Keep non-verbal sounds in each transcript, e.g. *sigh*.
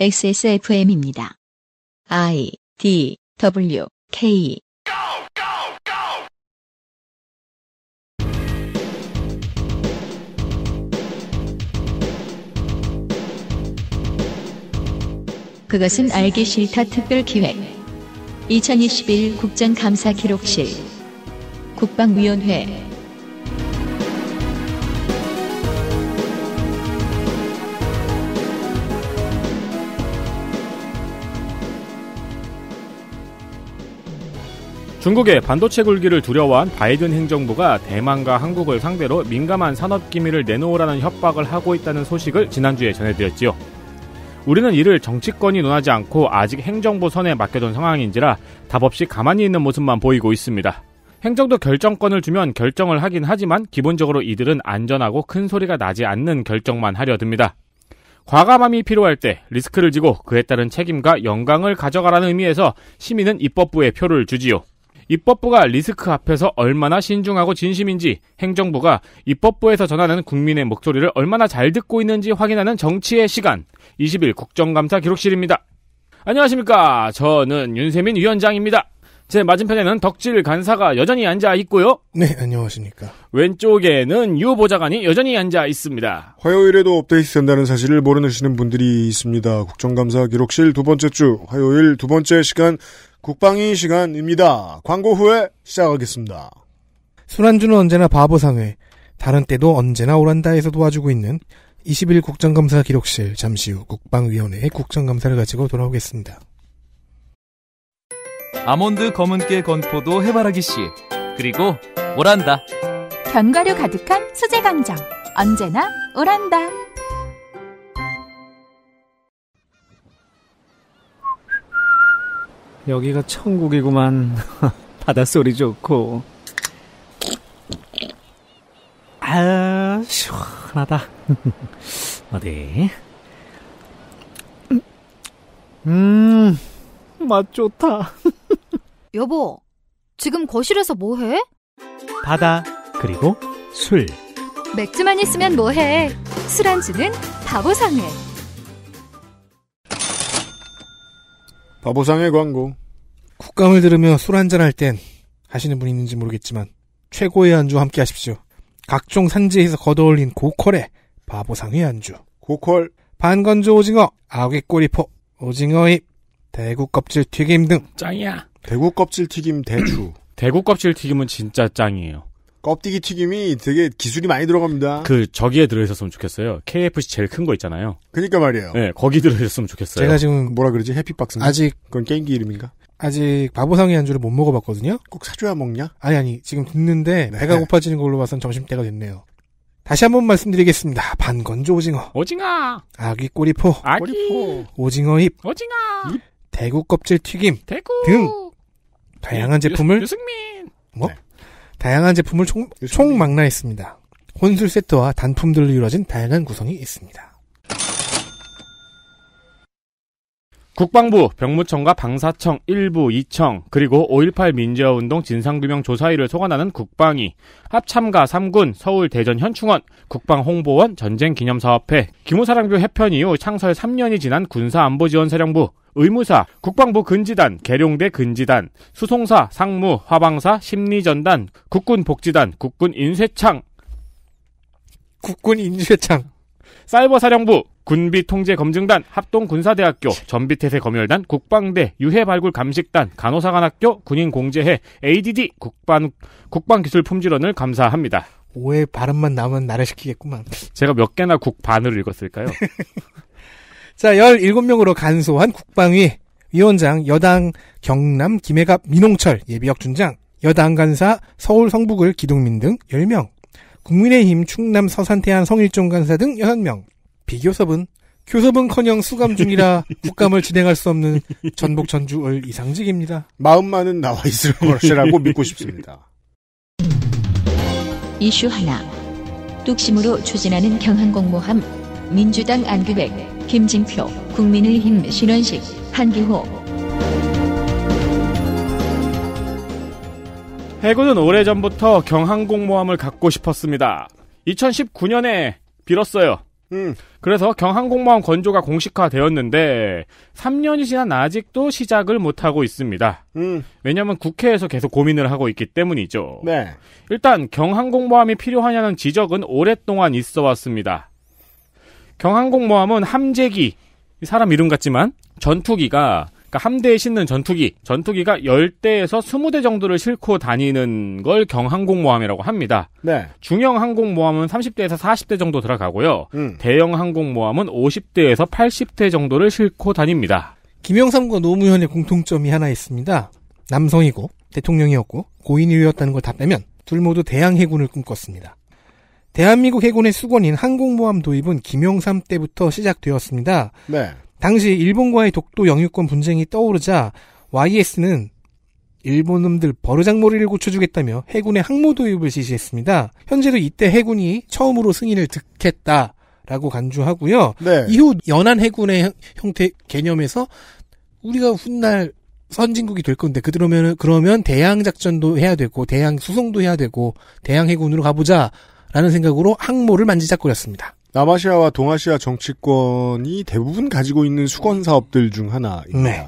XSFM입니다. I D W K 그것은 알기 싫다 특별 기획 2021 국정감사 기록실 국방위원회 중국의 반도체 굴기를 두려워한 바이든 행정부가 대만과 한국을 상대로 민감한 산업 기밀을 내놓으라는 협박을 하고 있다는 소식을 지난주에 전해드렸지요. 우리는 이를 정치권이 논하지 않고 아직 행정부 선에 맡겨둔 상황인지라 답없이 가만히 있는 모습만 보이고 있습니다. 행정도 결정권을 주면 결정을 하긴 하지만 기본적으로 이들은 안전하고 큰 소리가 나지 않는 결정만 하려 듭니다. 과감함이 필요할 때 리스크를 지고 그에 따른 책임과 영광을 가져가라는 의미에서 시민은 입법부에 표를 주지요. 입법부가 리스크 앞에서 얼마나 신중하고 진심인지 행정부가 입법부에서 전하는 국민의 목소리를 얼마나 잘 듣고 있는지 확인하는 정치의 시간 20일 국정감사 기록실입니다. 안녕하십니까. 저는 윤세민 위원장입니다. 제 맞은편에는 덕질 간사가 여전히 앉아 있고요. 네, 안녕하십니까. 왼쪽에는 유 보좌관이 여전히 앉아 있습니다. 화요일에도 업데이트 된다는 사실을 모르시는 분들이 있습니다. 국정감사 기록실 두 번째 주 화요일 두 번째 시간 국방위 시간입니다. 광고 후에 시작하겠습니다. 순환주는 언제나 바보상회, 다른 때도 언제나 오란다에서 도와주고 있는 21 국정감사 기록실 잠시 후 국방위원회의 국정감사를 가지고 돌아오겠습니다. 아몬드 검은깨 건포도 해바라기 씨 그리고 오란다 견과류 가득한 수제 강정 언제나 오란다 여기가 천국이구만. *laughs* 바닷소리 좋고. 아, 시원하다. *laughs* 어디? 음, 맛 좋다. *laughs* 여보, 지금 거실에서 뭐 해? 바다, 그리고 술. 맥주만 있으면 뭐 해? 술안주는 바보상회. 바보상의 광고. 국감을 들으며 술 한잔할 땐 하시는 분이 있는지 모르겠지만 최고의 안주 함께 하십시오. 각종 산지에서 걷어올린 고퀄의 바보상의 안주. 고퀄. 반건조 오징어, 아귀꼬리포, 오징어잎, 대구 껍질 튀김 등. 짱이야. 대구 껍질 튀김 대추. *clears throat* 대구 껍질 튀김은 진짜 짱이에요. 껍데기 튀김이 되게 기술이 많이 들어갑니다. 그 저기에 들어있었으면 좋겠어요. KFC 제일 큰 거 있잖아요. 그러니까 말이에요. 네, 거기 들어있었으면 좋겠어요. 제가 지금 뭐라 그러지? 해피박스. 아직 그건 게임기 이름인가? 아직 바보상의 안주를 못 먹어봤거든요. 꼭 사줘야 먹냐? 아니 아니 지금 듣는데 네. 배가 고파지는 걸로 봐선 점심 때가 됐네요. 다시 한번 말씀드리겠습니다. 반건조 오징어, 오징어, 아기 꼬리포, 아귀 꼬리포, 오징어 잎, 오징어, 잎? 대구 껍질 튀김, 대구 등 다양한 제품을 유승민 뭐? 네. 다양한 제품을 총, 총망라했습니다. 혼술 세트와 단품들로 이루어진 다양한 구성이 있습니다. 국방부, 병무청과 방사청 1부, 2청, 그리고 5.18 민주화운동 진상규명 조사위를 소관하는 국방위, 합참가 3군, 서울 대전 현충원, 국방홍보원 전쟁기념사업회, 기무사령부 해편 이후 창설 3년이 지난 군사안보지원사령부, 의무사, 국방부 근지단, 계룡대 근지단, 수송사, 상무, 화방사, 심리전단, 국군복지단, 국군인쇄창, 국군인쇄창, 사이버사령부, 군비통제검증단, 합동군사대학교, 전비태세검열단, 국방대, 유해발굴감식단, 간호사관학교, 군인공제회, ADD, 국방, 국방기술품질원을 감사합니다. 오해 발음만 남은 나를 시키겠구만. 제가 몇 개나 국반을 읽었을까요? *laughs* 자, 17명으로 간소한 국방위, 위원장, 여당, 경남, 김해갑, 민홍철, 예비역 준장, 여당 간사, 서울 성북을 기동민 등 10명, 국민의힘 충남 서산 태안 성일종 간사 등 6명, 비교섭은 교섭은커녕 수감 중이라 *laughs* 국감을 진행할 수 없는 전북 전주을 이상직입니다. 마음만은 나와 있을 것이라고 *laughs* 믿고 싶습니다. 이슈 하나 뚝심으로 추진하는 경항공모함 민주당 안규백 김진표 국민의힘 신원식 한기호 해군은 오래전부터 경항공모함을 갖고 싶었습니다. 2019년에 빌었어요. 음. 그래서 경항공무원 건조가 공식화되었는데 3년이 지난 아직도 시작을 못하고 있습니다. 음. 왜냐하면 국회에서 계속 고민을 하고 있기 때문이죠. 네. 일단 경항공모함이 필요하냐는 지적은 오랫동안 있어 왔습니다. 경항공모함은 함재기, 사람 이름 같지만 전투기가 그러니까 함대에 싣는 전투기, 전투기가 10대에서 20대 정도를 싣고 다니는 걸 경항공모함이라고 합니다. 네. 중형 항공모함은 30대에서 40대 정도 들어가고요. 음. 대형 항공모함은 50대에서 80대 정도를 싣고 다닙니다. 김영삼과 노무현의 공통점이 하나 있습니다. 남성이고 대통령이었고 고인이었다는 걸 다 빼면 둘 모두 대양 해군을 꿈꿨습니다. 대한민국 해군의 수건인 항공모함 도입은 김영삼 때부터 시작되었습니다. 네. 당시 일본과의 독도 영유권 분쟁이 떠오르자 YS는 일본 놈들 버르장머리를 고쳐주겠다며 해군의 항모 도입을 지시했습니다. 현재도 이때 해군이 처음으로 승인을 득했다라고 간주하고요. 네. 이후 연안 해군의 형태 개념에서 우리가 훗날 선진국이 될 건데 그러면 그러면 대양 작전도 해야 되고 대양 수송도 해야 되고 대양 해군으로 가보자라는 생각으로 항모를 만지작거렸습니다. 남아시아와 동아시아 정치권이 대부분 가지고 있는 수건 사업들 중 하나입니다. 네.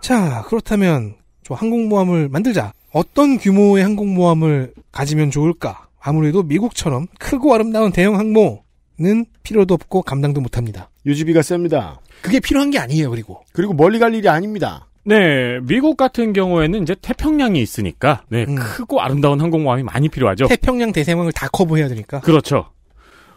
자, 그렇다면 저 항공모함을 만들자. 어떤 규모의 항공모함을 가지면 좋을까? 아무래도 미국처럼 크고 아름다운 대형 항모는 필요도 없고 감당도 못합니다. 유지비가 셉니다. 그게 필요한 게 아니에요, 그리고. 그리고 멀리 갈 일이 아닙니다. 네, 미국 같은 경우에는 이제 태평양이 있으니까 네, 음. 크고 아름다운 항공모함이 많이 필요하죠. 태평양 대세망을 다 커버해야 되니까. 그렇죠.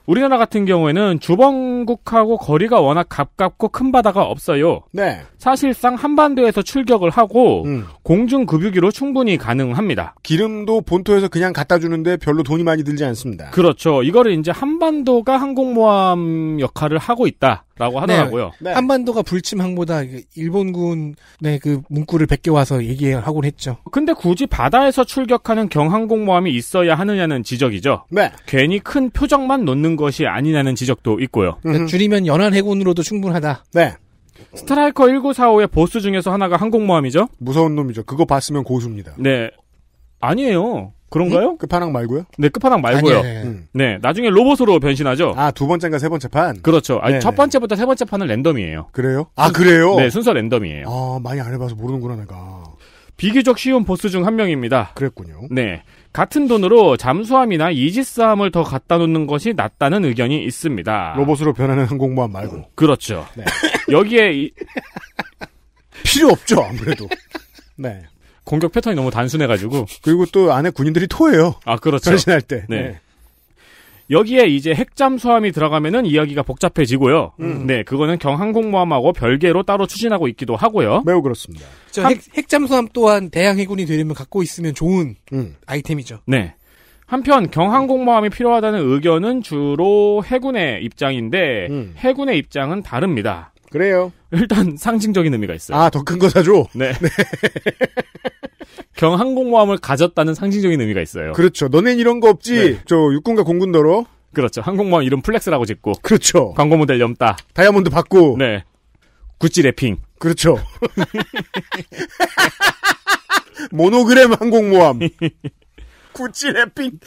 우리나라 같은 경우에는 주변국하고 거리가 워낙 가깝고 큰 바다가 없어요. 네. 사실상 한반도에서 출격을 하고 음. 공중 급유기로 충분히 가능합니다. 기름도 본토에서 그냥 갖다 주는데 별로 돈이 많이 들지 않습니다. 그렇죠. 이거를 이제 한반도가 항공모함 역할을 하고 있다. 라고 네. 하더라고요. 네. 네. 한반도가 불침항보다 일본군 의그 문구를 베껴 와서 얘기하곤 했죠. 근데 굳이 바다에서 출격하는 경항공모함이 있어야 하느냐는 지적이죠. 네. 괜히 큰 표적만 놓는 것이 아니냐는 지적도 있고요. 그러니까 줄이면 연안 해군으로도 충분하다. 네. 스트라이커 1945의 보스 중에서 하나가 항공모함이죠. 무서운 놈이죠. 그거 봤으면 고수입니다. 네. 아니에요. 그런가요? 응? 네, 끝판왕 말고요? 네, 끝판왕 말고요. 아 네, 네, 네, 나중에 로봇으로 변신하죠. 아, 두 번째인가 세 번째 판? 그렇죠. 아니, 첫 번째부터 세 번째 판은 랜덤이에요. 그래요? 아, 그래요? 네, 순서 랜덤이에요. 아, 많이 안 해봐서 모르는구나, 내가. 비교적 쉬운 보스 중 한 명입니다. 그랬군요. 네. 같은 돈으로 잠수함이나 이지스함을 더 갖다 놓는 것이 낫다는 의견이 있습니다. 로봇으로 변하는 항공모함 말고. 어, 그렇죠. 네. 여기에 이... *laughs* 필요 없죠, 아무래도. 네. 공격 패턴이 너무 단순해가지고. 그리고 또 안에 군인들이 토해요. 아, 그렇죠. 변신할 때. 네. 네. 여기에 이제 핵잠수함이 들어가면은 이야기가 복잡해지고요. 음. 네, 그거는 경항공모함하고 별개로 따로 추진하고 있기도 하고요. 매우 그렇습니다. 한, 핵, 핵잠수함 또한 대양 해군이 되려면 갖고 있으면 좋은 음. 아이템이죠. 네. 한편 경항공모함이 필요하다는 의견은 주로 해군의 입장인데 음. 해군의 입장은 다릅니다. 그래요. 일단 상징적인 의미가 있어요. 아, 더 큰 거 사줘? 네. 네. *laughs* 경항공모함을 가졌다는 상징적인 의미가 있어요. 그렇죠. 너넨 이런 거 없지? 네. 저 육군과 공군도로 그렇죠. 항공모함 이름 플렉스라고 짓고. 그렇죠. 광고 모델 염따. 다이아몬드 받고. 네. 구찌 래핑 그렇죠. *laughs* 모노그램 항공모함. *laughs* 구찌 래핑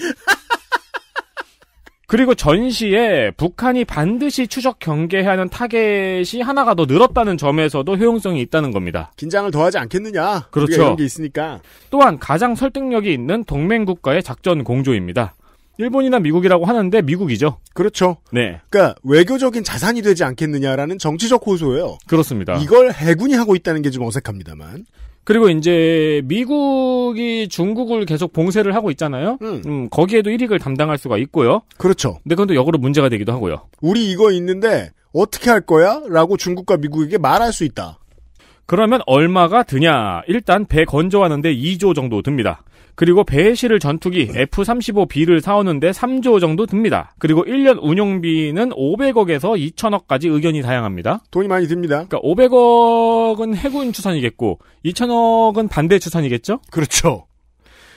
그리고 전시에 북한이 반드시 추적 경계해야 하는 타겟이 하나가 더 늘었다는 점에서도 효용성이 있다는 겁니다. 긴장을 더하지 않겠느냐. 그렇죠. 이런 게 있으니까. 또한 가장 설득력이 있는 동맹국가의 작전 공조입니다. 일본이나 미국이라고 하는데 미국이죠. 그렇죠. 네. 그러니까 외교적인 자산이 되지 않겠느냐라는 정치적 호소예요. 그렇습니다. 이걸 해군이 하고 있다는 게 좀 어색합니다만. 그리고 이제 미국이 중국을 계속 봉쇄를 하고 있잖아요. 음. 음 거기에도 일익을 담당할 수가 있고요. 그렇죠. 근데 그건 또 역으로 문제가 되기도 하고요. 우리 이거 있는데 어떻게 할 거야? 라고 중국과 미국에게 말할 수 있다. 그러면 얼마가 드냐? 일단 배 건조하는데 2조 정도 듭니다. 그리고 배실을 전투기 F-35B를 사오는데 3조 정도 듭니다. 그리고 1년 운용비는 500억에서 2천억까지 의견이 다양합니다. 돈이 많이 듭니다. 그러니까 500억은 해군 추산이겠고 2천억은 반대 추산이겠죠? 그렇죠.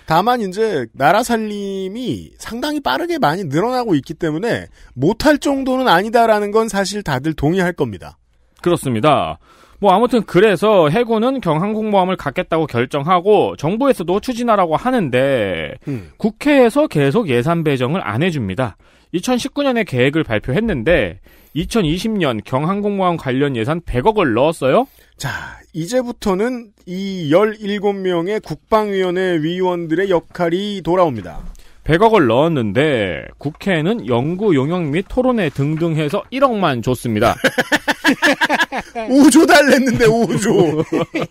다만 이제 나라 살림이 상당히 빠르게 많이 늘어나고 있기 때문에 못할 정도는 아니다라는 건 사실 다들 동의할 겁니다. 그렇습니다. 뭐 아무튼 그래서 해군은 경항공모함을 갖겠다고 결정하고 정부에서도 추진하라고 하는데 음. 국회에서 계속 예산 배정을 안 해줍니다. 2019년에 계획을 발표했는데 2020년 경항공모함 관련 예산 100억을 넣었어요. 자, 이제부터는 이 17명의 국방위원회 위원들의 역할이 돌아옵니다. 100억을 넣었는데 국회는 연구 용역 및 토론회 등등 해서 1억만 줬습니다. *laughs* *laughs* 우주 달랬는데 우주.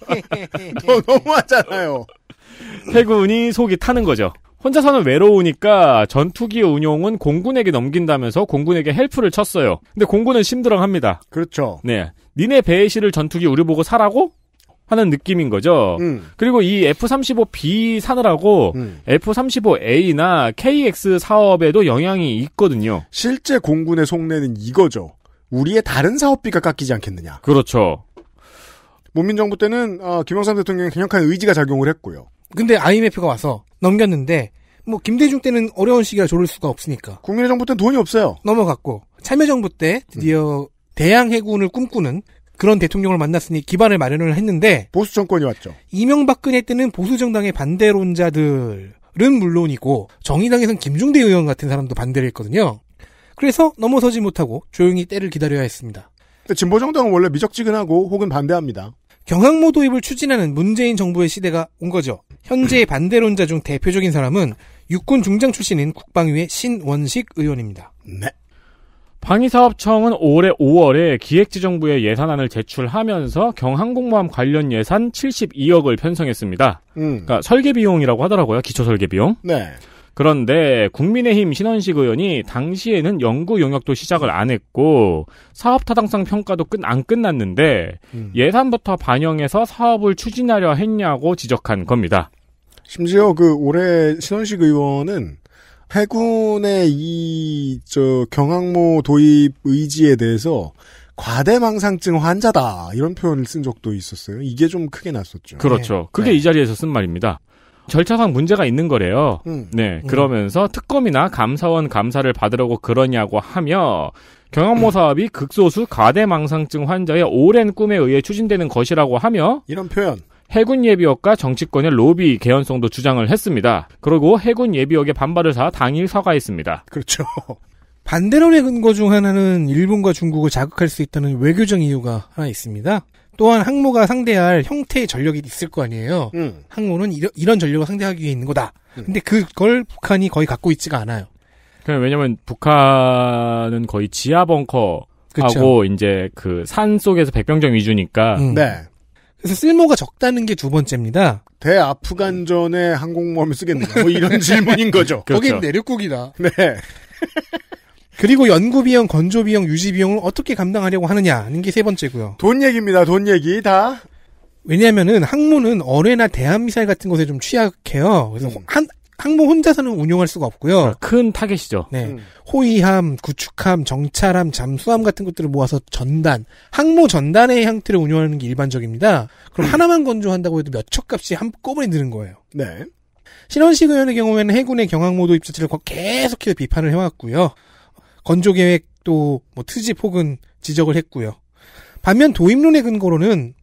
*laughs* 너 너무하잖아요. 해군이 속이 타는 거죠. 혼자서는 외로우니까 전투기 운용은 공군에게 넘긴다면서 공군에게 헬프를 쳤어요. 근데 공군은 심드렁합니다. 그렇죠. 네. 니네 배시를 전투기 우려 보고 사라고? 하는 느낌인 거죠. 음. 그리고 이 F-35B 사느라고 음. F-35A나 KX 사업에도 영향이 있거든요. 실제 공군의 속내는 이거죠. 우리의 다른 사업비가 깎이지 않겠느냐. 그렇죠. 문민정부 때는 어, 김영삼 대통령의 강력한 의지가 작용을 했고요. 근데 IMF가 와서 넘겼는데 뭐 김대중 때는 어려운 시기라 조를 수가 없으니까. 국민의 정부 때는 돈이 없어요. 넘어갔고 참여정부 때 드디어 음. 대양 해군을 꿈꾸는 그런 대통령을 만났으니 기반을 마련을 했는데 보수 정권이 왔죠. 이명박근혜 때는 보수 정당의 반대론자들은 물론이고 정의당에선 김중대 의원 같은 사람도 반대를 했거든요. 그래서 넘어서지 못하고 조용히 때를 기다려야 했습니다. 진보정당은 원래 미적지근하고 혹은 반대합니다. 경항모 도입을 추진하는 문재인 정부의 시대가 온 거죠. 현재의 음. 반대론자 중 대표적인 사람은 육군 중장 출신인 국방위의 신원식 의원입니다. 네. 방위사업청은 올해 5월에 기획지정부에 예산안을 제출하면서 경항공모함 관련 예산 72억을 편성했습니다. 음. 그러니까 설계비용이라고 하더라고요. 기초설계비용. 네. 그런데 국민의힘 신원식 의원이 당시에는 연구 용역도 시작을 안 했고 사업 타당성 평가도 끝 안 끝났는데 음. 예산부터 반영해서 사업을 추진하려 했냐고 지적한 겁니다. 심지어 그 올해 신원식 의원은 해군의 이 저 경항모 도입 의지에 대해서 과대망상증 환자다 이런 표현을 쓴 적도 있었어요. 이게 좀 크게 났었죠. 그렇죠. 네. 그게 네. 이 자리에서 쓴 말입니다. 절차상 문제가 있는 거래요. 음. 네, 음. 그러면서 음. 특검이나 감사원 감사를 받으려고 그러냐고 하며 경영모 음. 사업이 극소수 가대망상증 환자의 오랜 꿈에 의해 추진되는 것이라고 하며 이런 표현. 해군 예비역과 정치권의 로비 개연성도 주장을 했습니다. 그리고 해군 예비역의 반발을 사 당일 사과했습니다. 그렇죠. *laughs* 반대론의 근거 중 하나는 일본과 중국을 자극할 수 있다는 외교적 이유가 하나 있습니다. 또한 항모가 상대할 형태의 전력이 있을 거 아니에요. 음. 항모는 이러, 이런 전력을 상대하기 위해 있는 거다. 음. 근데 그걸 북한이 거의 갖고 있지가 않아요. 왜냐면 북한은 거의 지하 벙커 하고 이제 그 산 속에서 백병정 위주니까. 음. 네. 그래서 쓸모가 적다는 게 두 번째입니다. 대아프간전에 항공모함을 쓰겠느냐. 뭐 이런 *laughs* 질문인 거죠. 그렇죠. 거긴 내륙국이다. 네. *laughs* 그리고 연구 비용, 건조 비용, 유지 비용을 어떻게 감당하려고 하느냐는 게 세 번째고요. 돈 얘기입니다. 돈 얘기 다. 왜냐하면은 항모는 어뢰나 대한 미사일 같은 것에 좀 취약해요. 그래서 음. 한 항모 혼자서는 운용할 수가 없고요. 아, 큰 타겟이죠. 네, 음. 호위함, 구축함, 정찰함, 잠수함 같은 것들을 모아서 전단, 항모 전단의 형태를 운용하는 게 일반적입니다. 그럼 음. 하나만 건조한다고 해도 몇 척값이 한꺼번에 드는 거예요. 네. 신원식 의원의 경우에는 해군의 경항모도 입자체를 계속해서 비판을 해왔고요. 건조 계획도 뭐 트집 혹은 지적을 했고요. 반면 도입론의 근거로는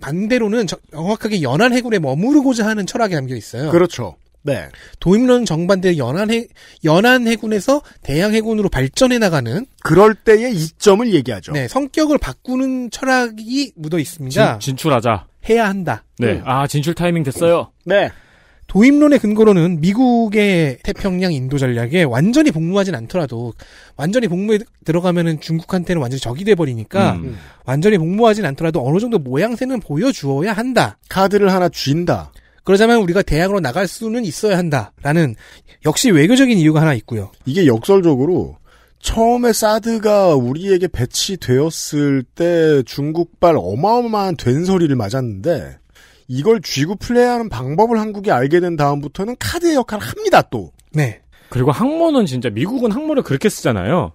반대로는 정확하게 연안 해군에 머무르고자 하는 철학이 담겨 있어요. 그렇죠. 네. 도입론 정반대 연안 해 연안 해군에서 대양 해군으로 발전해 나가는 그럴 때의 이점을 얘기하죠. 네, 성격을 바꾸는 철학이 묻어 있습니다. 진, 출하자 해야 한다. 네. 음. 아, 진출 타이밍 됐어요. 네. 도입론의 근거로는 미국의 태평양 인도 전략에 완전히 복무하진 않더라도 완전히 복무에 들어가면은 중국한테는 완전히 적이 돼 버리니까 음. 음. 완전히 복무하진 않더라도 어느 정도 모양새는 보여주어야 한다. 카드를 하나 쥔다. 그러자면 우리가 대항으로 나갈 수는 있어야 한다라는 역시 외교적인 이유가 하나 있고요. 이게 역설적으로 처음에 사드가 우리에게 배치되었을 때 중국발 어마어마한 된소리를 맞았는데 이걸 쥐고 플레이하는 방법을 한국이 알게 된 다음부터는 카드의 역할을 합니다 또. 네. 그리고 항모는 진짜 미국은 항모를 그렇게 쓰잖아요.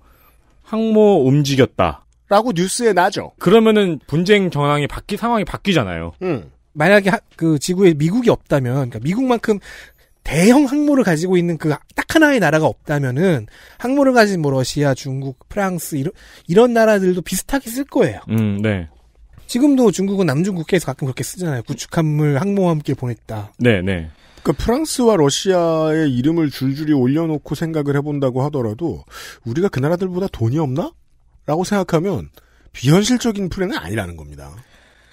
항모 움직였다. 라고 뉴스에 나죠. 그러면은 분쟁 정황이 바뀌 상황이 바뀌잖아요. 음. 만약에 하, 그 지구에 미국이 없다면 그러니까 미국만큼 대형 항모를 가지고 있는 그 딱 하나의 나라가 없다면은 항모를 가진 뭐 러시아, 중국, 프랑스 이런 이런 나라들도 비슷하게 쓸 거예요. 음, 네. 지금도 중국은 남중국해에서 가끔 그렇게 쓰잖아요. 구축함물 항모와 함께 보냈다. 네, 네. 그러니까 프랑스와 러시아의 이름을 줄줄이 올려놓고 생각을 해본다고 하더라도 우리가 그 나라들보다 돈이 없나? 라고 생각하면 비현실적인 플랜은 아니라는 겁니다.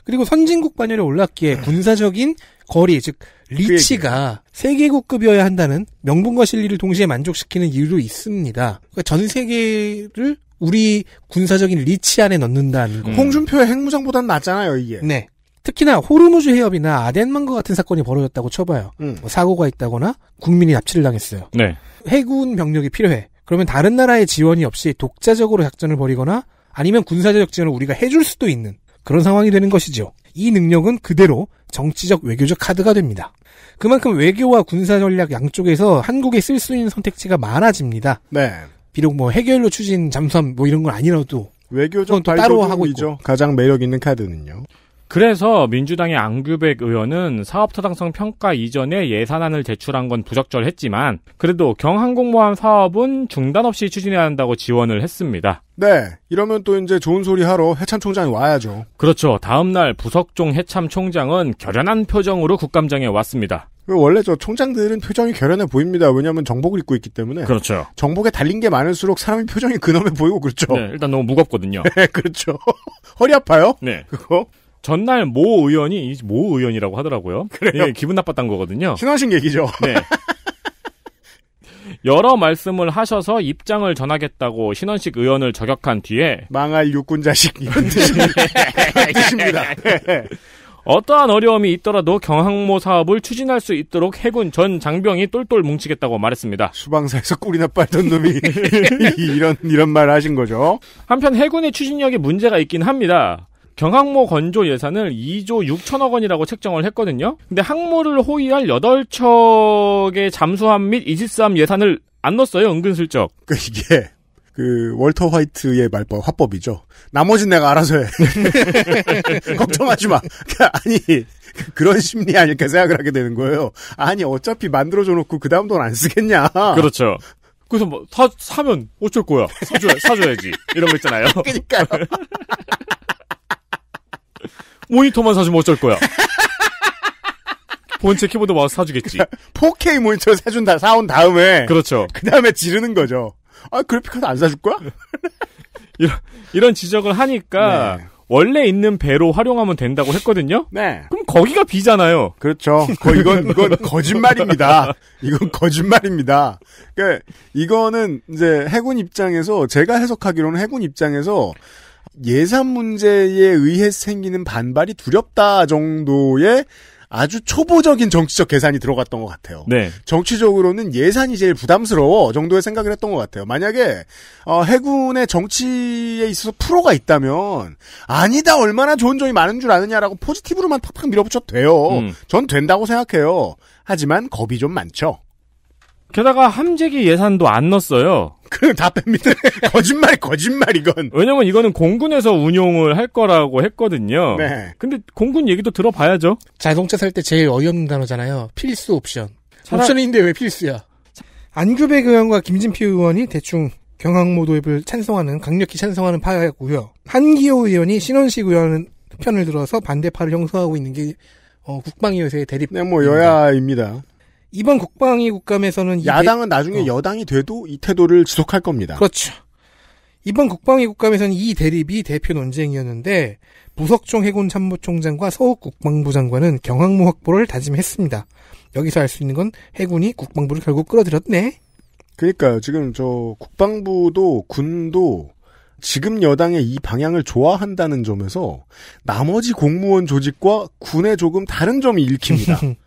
그리고 선진국 반열에 올랐기에 음. 군사적인 거리, 즉 그 리치가 세계국급이어야 한다는 명분과 실리를 동시에 만족시키는 이유도 있습니다. 그러니까 전 세계를 우리 군사적인 리치 안에 넣는다는 거. 음. 홍준표의 핵무장보다는 낫잖아요, 이게. 네. 특히나 호르무즈 해협이나 아덴만과 같은 사건이 벌어졌다고 쳐봐요. 음. 뭐 사고가 있다거나 국민이 납치를 당했어요. 네. 해군 병력이 필요해. 그러면 다른 나라의 지원이 없이 독자적으로 작전을 벌이거나 아니면 군사적 지원을 우리가 해줄 수도 있는 그런 상황이 되는 것이죠. 이 능력은 그대로 정치적 외교적 카드가 됩니다. 그만큼 외교와 군사 전략 양쪽에서 한국에 쓸 수 있는 선택지가 많아집니다. 네. 비록 뭐 해결로 추진 잠수함 뭐 이런 건 아니라도 외교적 따로 하고 있죠. 가장 매력 있는 카드는요. 그래서 민주당의 안규백 의원은 사업타당성 평가 이전에 예산안을 제출한 건 부적절했지만 그래도 경항공모함 사업은 중단 없이 추진해야 한다고 지원을 했습니다. 네. 이러면 또 이제 좋은 소리 하러 해참 총장이 와야죠. 그렇죠. 다음날 부석종 해참 총장은 결연한 표정으로 국감장에 왔습니다. 원래 저 총장들은 표정이 결연해 보입니다. 왜냐하면 정복을 입고 있기 때문에. 그렇죠. 정복에 달린 게 많을수록 사람의 표정이 근엄해 보이고 그렇죠. 네, 일단 너무 무겁거든요. *laughs* 네, 그렇죠. *laughs* 허리 아파요. 네. 그거. 전날 모 의원이 모 의원이라고 하더라고요. *laughs* 그래요? 예, 기분 나빴던 거거든요. 신하신 얘기죠. 네. *laughs* 여러 말씀을 하셔서 입장을 전하겠다고 신원식 의원을 저격한 뒤에 망할 육군 자식 이런 입니다 *laughs* 어떠한 어려움이 있더라도 경항모 사업을 추진할 수 있도록 해군 전 장병이 똘똘 뭉치겠다고 말했습니다. 수방사에서 꿀이나 빨던 놈이 이런 이런 말 하신 거죠. 한편 해군의 추진력에 문제가 있긴 합니다. 경항모 건조 예산을 2조 6천억 원이라고 책정을 했거든요. 근데 항모를 호위할 8척의 잠수함 및 이지스함 예산을 안 넣었어요, 은근슬쩍. 그, 이게, 그, 월터 화이트의 말법, 화법이죠. 나머진 내가 알아서 해. *laughs* 걱정하지 마. 그러니까 아니, 그런 심리 아닐까 생각을 하게 되는 거예요. 아니, 어차피 만들어줘 놓고 그 다음 돈 안 쓰겠냐. 그렇죠. 그래서 뭐, 사, 사면 어쩔 거야. 사줘야, 사줘야지. 이런 거 있잖아요. 그니까요. *laughs* 모니터만 사주면 어쩔 거야. 본체 키보드 와서 사주겠지. 4K 모니터 사준다, 사온 다음에. 그렇죠. 그 다음에 지르는 거죠. 아, 그래픽카드 안 사줄 거야? *laughs* 이런, 이런 지적을 하니까. 네. 원래 있는 배로 활용하면 된다고 했거든요. 네. 그럼 거기가 비잖아요. 그렇죠. 거, 이건 이건 거짓말입니다. 이건 거짓말입니다. 그러니까 이거는 이제 해군 입장에서 제가 해석하기로는 해군 입장에서 예산 문제에 의해 생기는 반발이 두렵다 정도의 아주 초보적인 정치적 계산이 들어갔던 것 같아요. 네. 정치적으로는 예산이 제일 부담스러워 정도의 생각을 했던 것 같아요. 만약에 어, 해군의 정치에 있어서 프로가 있다면 아니다 얼마나 좋은 점이 많은 줄 아느냐라고 포지티브로만 팍팍 밀어붙여도 돼요. 음. 전 된다고 생각해요. 하지만 겁이 좀 많죠. 게다가 함재기 예산도 안 넣었어요. *laughs* 그다 뺍니다. *laughs* 거짓말, 거짓말, 이건. 왜냐면 이거는 공군에서 운용을 할 거라고 했거든요. 네. 근데 공군 얘기도 들어봐야죠. 자동차 살 때 제일 어이없는 단어잖아요. 필수 옵션. 차라... 옵션인데 왜 필수야? 안규백 의원과 김진표 의원이 대충 경항모도입을 찬성하는, 강력히 찬성하는 파였고요. 한기호 의원이 신원식 의원 편을 들어서 반대파를 형성하고 있는 게, 어, 국방위에서의 대립. 네, 뭐, 여야입니다. 이번 국방위 국감에서는 야당은 대... 나중에 어. 여당이 돼도 이 태도를 지속할 겁니다. 그렇죠. 이번 국방위 국감에서는 이 대립이 대표 논쟁이었는데 부석종 해군 참모총장과 서욱 국방부 장관은 경항모 확보를 다짐했습니다. 여기서 알 수 있는 건 해군이 국방부를 결국 끌어들였네. 그러니까요. 지금 저 국방부도 군도 지금 여당의 이 방향을 좋아한다는 점에서 나머지 공무원 조직과 군에 조금 다른 점이 읽힙니다. *laughs*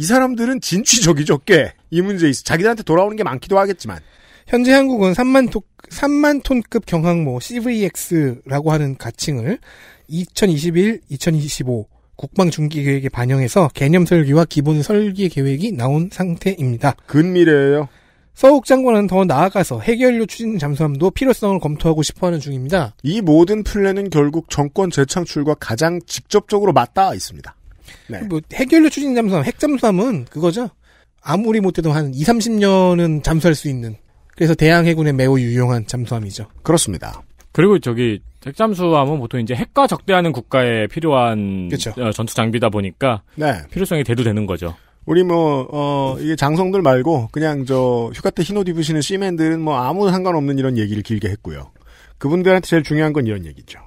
이 사람들은 진취적이죠, 꽤. 이 문제에 있어. 자기들한테 돌아오는 게 많기도 하겠지만. 현재 한국은 3만, 톤, 3만 톤급 경항모 CVX라고 하는 가칭을 2021, 2025 국방 중기 계획에 반영해서 개념 설계와 기본 설계 계획이 나온 상태입니다. 근미래예요. 서욱 장관은 더 나아가서 해결료 추진 잠수함도 필요성을 검토하고 싶어하는 중입니다. 이 모든 플랜은 결국 정권 재창출과 가장 직접적으로 맞닿아 있습니다. 네. 뭐 핵연료 추진 잠수함, 핵 잠수함은 그거죠. 아무리 못해도 한 2, 30년은 잠수할 수 있는 그래서 대양 해군에 매우 유용한 잠수함이죠. 그렇습니다. 그리고 저기 핵잠수함은 보통 이제 핵과 적대하는 국가에 필요한 그쵸. 어, 전투 장비다 보니까 네. 필요성이 대두되는 거죠. 우리 뭐, 어, 이게 장성들 말고, 그냥 저, 휴가 때 흰옷 입으시는 씨맨들은뭐 아무 상관없는 이런 얘기를 길게 했고요. 그분들한테 제일 중요한 건 이런 얘기죠.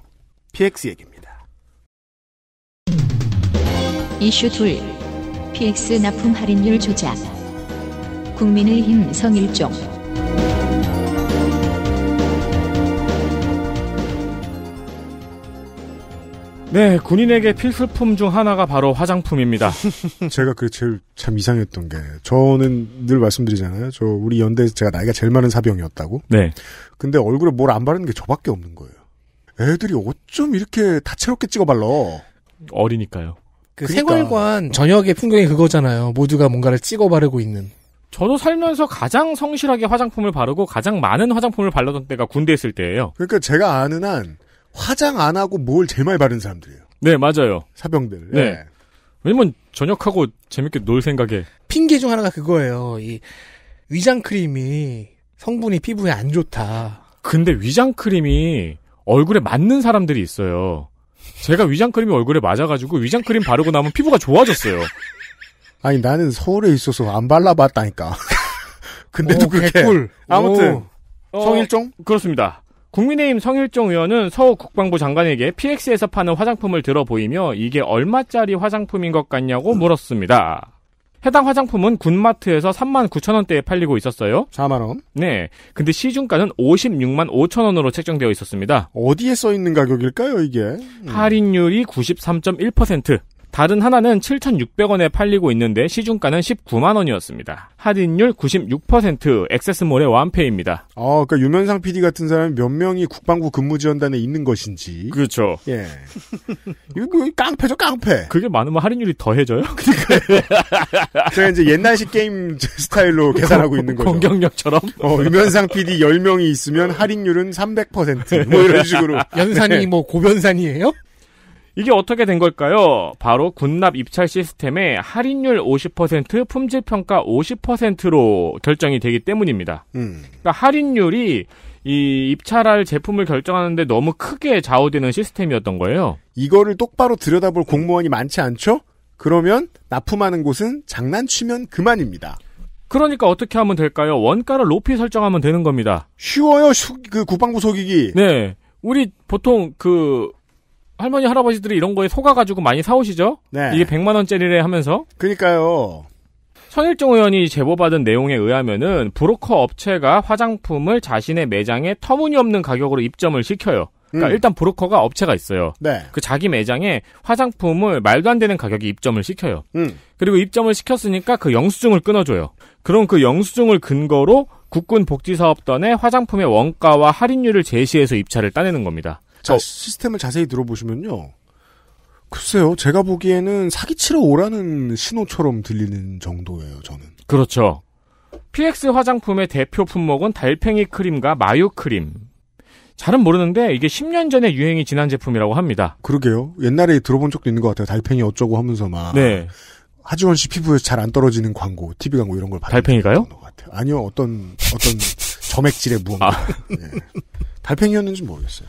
PX 얘기입니다. 이슈 둘 PX 납품 할인율 조작. 국민의힘 성일종. 네, 군인에게 필수품 중 하나가 바로 화장품입니다. *laughs* 제가 그 제일 참 이상했던 게 저는 늘 말씀드리잖아요. 저 우리 연대에서 제가 나이가 제일 많은 사병이었다고. 네. 근데 얼굴에 뭘 안 바르는 게 저밖에 없는 거예요. 애들이 어쩜 이렇게 다채롭게 찍어 발라. 어리니까요. 그 그러니까. 생활관 저녁의 풍경이 그거잖아요. 모두가 뭔가를 찍어 바르고 있는. 저도 살면서 가장 성실하게 화장품을 바르고 가장 많은 화장품을 발라던 때가 군대 있을 때예요. 그러니까 제가 아는 한 화장 안 하고 뭘 제일 많이 바른 사람들이에요. 네, 맞아요. 사병들. 네. 예. 왜냐면 저녁하고 재밌게 놀 생각에 핑계 중 하나가 그거예요. 이 위장 크림이 성분이 피부에 안 좋다. 근데 위장 크림이 얼굴에 맞는 사람들이 있어요. 제가 위장크림이 얼굴에 맞아가지고 위장크림 바르고 나면 피부가 좋아졌어요. 아니 나는 서울에 있어서 안 발라봤다니까. *laughs* 근데도 오, 그렇게. 개꿀. 아무튼 오. 성일종 어, 그렇습니다. 국민의힘 성일종 의원은 서울 국방부 장관에게 PX에서 파는 화장품을 들어 보이며 이게 얼마짜리 화장품인 것 같냐고 물었습니다. 해당 화장품은 군마트에서 3만 9천 원대에 팔리고 있었어요. 4만 원. 네. 근데 시중가는 56만 5천 원으로 책정되어 있었습니다. 어디에 써 있는 가격일까요, 이게? 음. 할인율이 93.1%. 다른 하나는 7,600원에 팔리고 있는데 시중가는 19만 원이었습니다. 할인율 96% 액세스몰의 완패입니다. 아, 그니까 유면상 PD 같은 사람이 몇 명이 국방부 근무지원단에 있는 것인지. 그렇죠. 예. 이거 깡패죠, 깡패. 그게 많으면 할인율이 더해져요? *laughs* 그러니까. 제가 이제 옛날식 게임 스타일로 계산하고 있는 거죠. 공격력처럼? 어, 유면상 PD 10명이 있으면 할인율은 300%. 뭐 이런 식으로. *laughs* 연산이 네. 뭐 고변산이에요? 이게 어떻게 된 걸까요? 바로 군납 입찰 시스템의 할인율 50%, 품질 평가 50%로 결정이 되기 때문입니다. 음. 그러니까 할인율이 이 입찰할 제품을 결정하는데 너무 크게 좌우되는 시스템이었던 거예요. 이거를 똑바로 들여다볼 공무원이 많지 않죠? 그러면 납품하는 곳은 장난치면 그만입니다. 그러니까 어떻게 하면 될까요? 원가를 높이 설정하면 되는 겁니다. 쉬워요, 그 국방부 속이기. 네. 우리 보통 그 할머니 할아버지들이 이런 거에 속아가지고 많이 사오시죠? 네. 이게 100만 원짜리래 하면서. 그니까요. 러선일종 의원이 제보받은 내용에 의하면은 브로커 업체가 화장품을 자신의 매장에 터무니없는 가격으로 입점을 시켜요. 그러니까 음. 일단 브로커가 업체가 있어요. 네. 그 자기 매장에 화장품을 말도 안 되는 가격에 입점을 시켜요. 음. 그리고 입점을 시켰으니까 그 영수증을 끊어줘요. 그럼 그 영수증을 근거로 국군 복지사업단에 화장품의 원가와 할인율을 제시해서 입찰을 따내는 겁니다. 자, 아, 시스템을 자세히 들어보시면요. 글쎄요, 제가 보기에는 사기치러 오라는 신호처럼 들리는 정도예요, 저는. 그렇죠. PX 화장품의 대표 품목은 달팽이 크림과 마요 크림. 잘은 모르는데 이게 10년 전에 유행이 지난 제품이라고 합니다. 그러게요. 옛날에 들어본 적도 있는 것 같아요. 달팽이 어쩌고 하면서 막. 네. 하지원 씨 피부에서 잘 안 떨어지는 광고, TV 광고 이런 걸봤는 달팽이가요? 아니요, 어떤, 어떤 *laughs* 점액질의 무언가. 아. 네. 달팽이였는지 모르겠어요.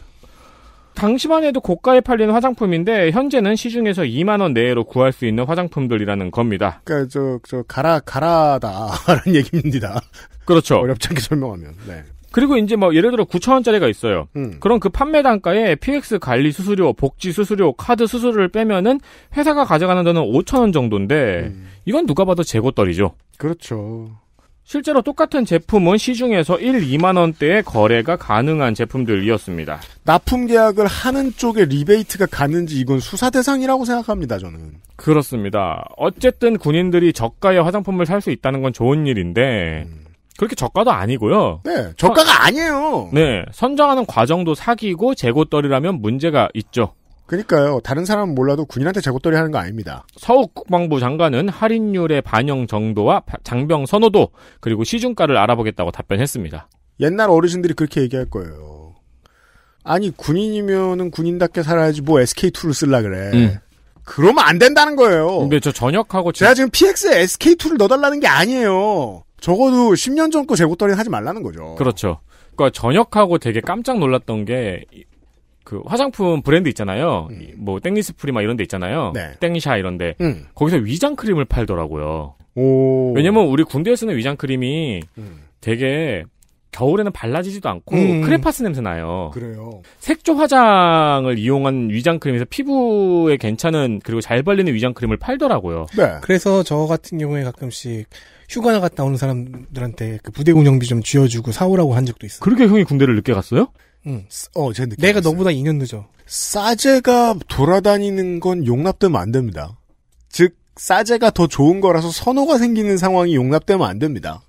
당시만 해도 고가에 팔리는 화장품인데 현재는 시중에서 2만 원 내외로 구할 수 있는 화장품들이라는 겁니다. 그러니까 저, 저 가라 가라다라는 *laughs* 얘기입니다. 그렇죠. 어렵지 않게 설명하면. 네. 그리고 이제 뭐 예를 들어 9천 원짜리가 있어요. 음. 그럼 그 판매 단가에 PX 관리 수수료, 복지 수수료, 카드 수수료를 빼면은 회사가 가져가는 돈은 5천 원 정도인데 음. 이건 누가 봐도 재고떨이죠. 그렇죠. 실제로 똑같은 제품은 시중에서 1, 2만 원대의 거래가 가능한 제품들이었습니다. 납품 계약을 하는 쪽에 리베이트가 가는지 이건 수사 대상이라고 생각합니다, 저는. 그렇습니다. 어쨌든 군인들이 저가의 화장품을 살 수 있다는 건 좋은 일인데 음. 그렇게 저가도 아니고요. 네, 저가가 선, 아니에요. 네, 선정하는 과정도 사기고 재고떨이라면 문제가 있죠. 그러니까요. 다른 사람은 몰라도 군인한테 재고떨이 하는 거 아닙니다. 서욱 국방부 장관은 할인율의 반영 정도와 장병 선호도 그리고 시중가를 알아보겠다고 답변했습니다. 옛날 어르신들이 그렇게 얘기할 거예요. 아니 군인이면은 군인답게 살아야지 뭐 SK2를 쓸라 그래. 음. 그러면 안 된다는 거예요. 근데 저 전역하고 제가 지금 PX에 SK2를 넣어달라는 게 아니에요. 적어도 10년 전 거 재고떨이 하지 말라는 거죠. 그렇죠. 그러니까 전역하고 되게 깜짝 놀랐던 게그 화장품 브랜드 있잖아요. 음. 뭐 땡리스프리 막 이런 데 있잖아요. 네. 땡샤 이런 데. 음. 거기서 위장 크림을 팔더라고요. 오. 왜냐면 우리 군대에 쓰는 위장 크림이 음. 되게 겨울에는 발라지지도 않고 음. 크레파스 냄새 나요. 그래요. 색조 화장을 이용한 위장 크림에서 피부에 괜찮은 그리고 잘 발리는 위장 크림을 팔더라고요. 네. 그래서 저 같은 경우에 가끔씩 휴가 나 갔다 오는 사람들한테 그 부대 운영비 좀 쥐어주고 사오라고 한 적도 있어요. 그렇게 형이 군대를 늦게 갔어요? 응. 어, 제 내가 너보다 2년 늦어. 사제가 돌아다니는 건 용납되면 안 됩니다. 즉, 사제가더 좋은 거라서 선호가 생기는 상황이 용납되면 안 됩니다.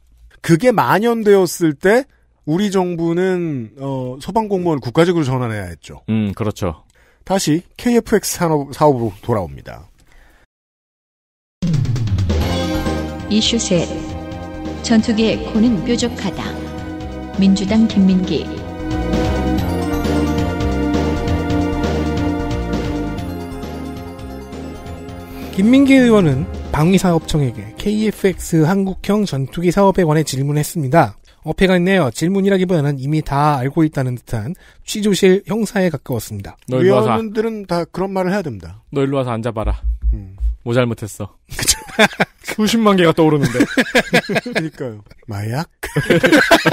그게 만연되었을 때 우리 정부는 어, 소방공무원 국가직으로 전환해야 했죠. 음, 그렇죠. 다시 KFX 산업, 사업으로 돌아옵니다. 이슈 셋 전투기의 코는 뾰족하다. 민주당 김민기 김민기 의원은 방위사업청에게 KFX 한국형 전투기 사업에 관해 질문했습니다. 어폐가 있네요. 질문이라기보다는 이미 다 알고 있다는 듯한 취조실 형사에 가까웠습니다. 위원들은 다 그런 말을 해야 됩니다. 너 일로 와서 앉아봐라. 음. 뭐 잘못했어. *laughs* 수십만 개가 떠오르는데. *laughs* 그러니까요. 마약?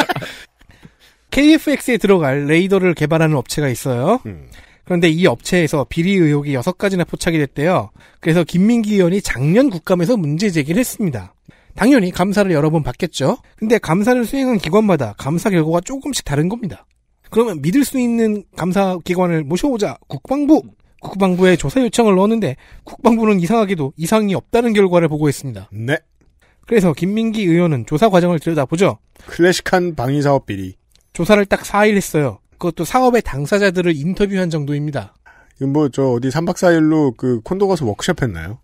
*laughs* KFX에 들어갈 레이더를 개발하는 업체가 있어요. 음. 그런데 이 업체에서 비리 의혹이 6가지나 포착이 됐대요. 그래서 김민기 의원이 작년 국감에서 문제 제기를 했습니다. 당연히 감사를 여러 번 받겠죠. 근데 감사를 수행한 기관마다 감사 결과가 조금씩 다른 겁니다. 그러면 믿을 수 있는 감사 기관을 모셔오자 국방부 국방부에 조사 요청을 넣었는데 국방부는 이상하게도 이상이 없다는 결과를 보고있습니다 네. 그래서 김민기 의원은 조사 과정을 들여다보죠. 클래식한 방위사업 비리. 조사를 딱 4일 했어요. 그것도 사업의 당사자들을 인터뷰한 정도입니다. 뭐, 저, 어디 3박 4일로 그 콘도 가서 워크숍 했나요?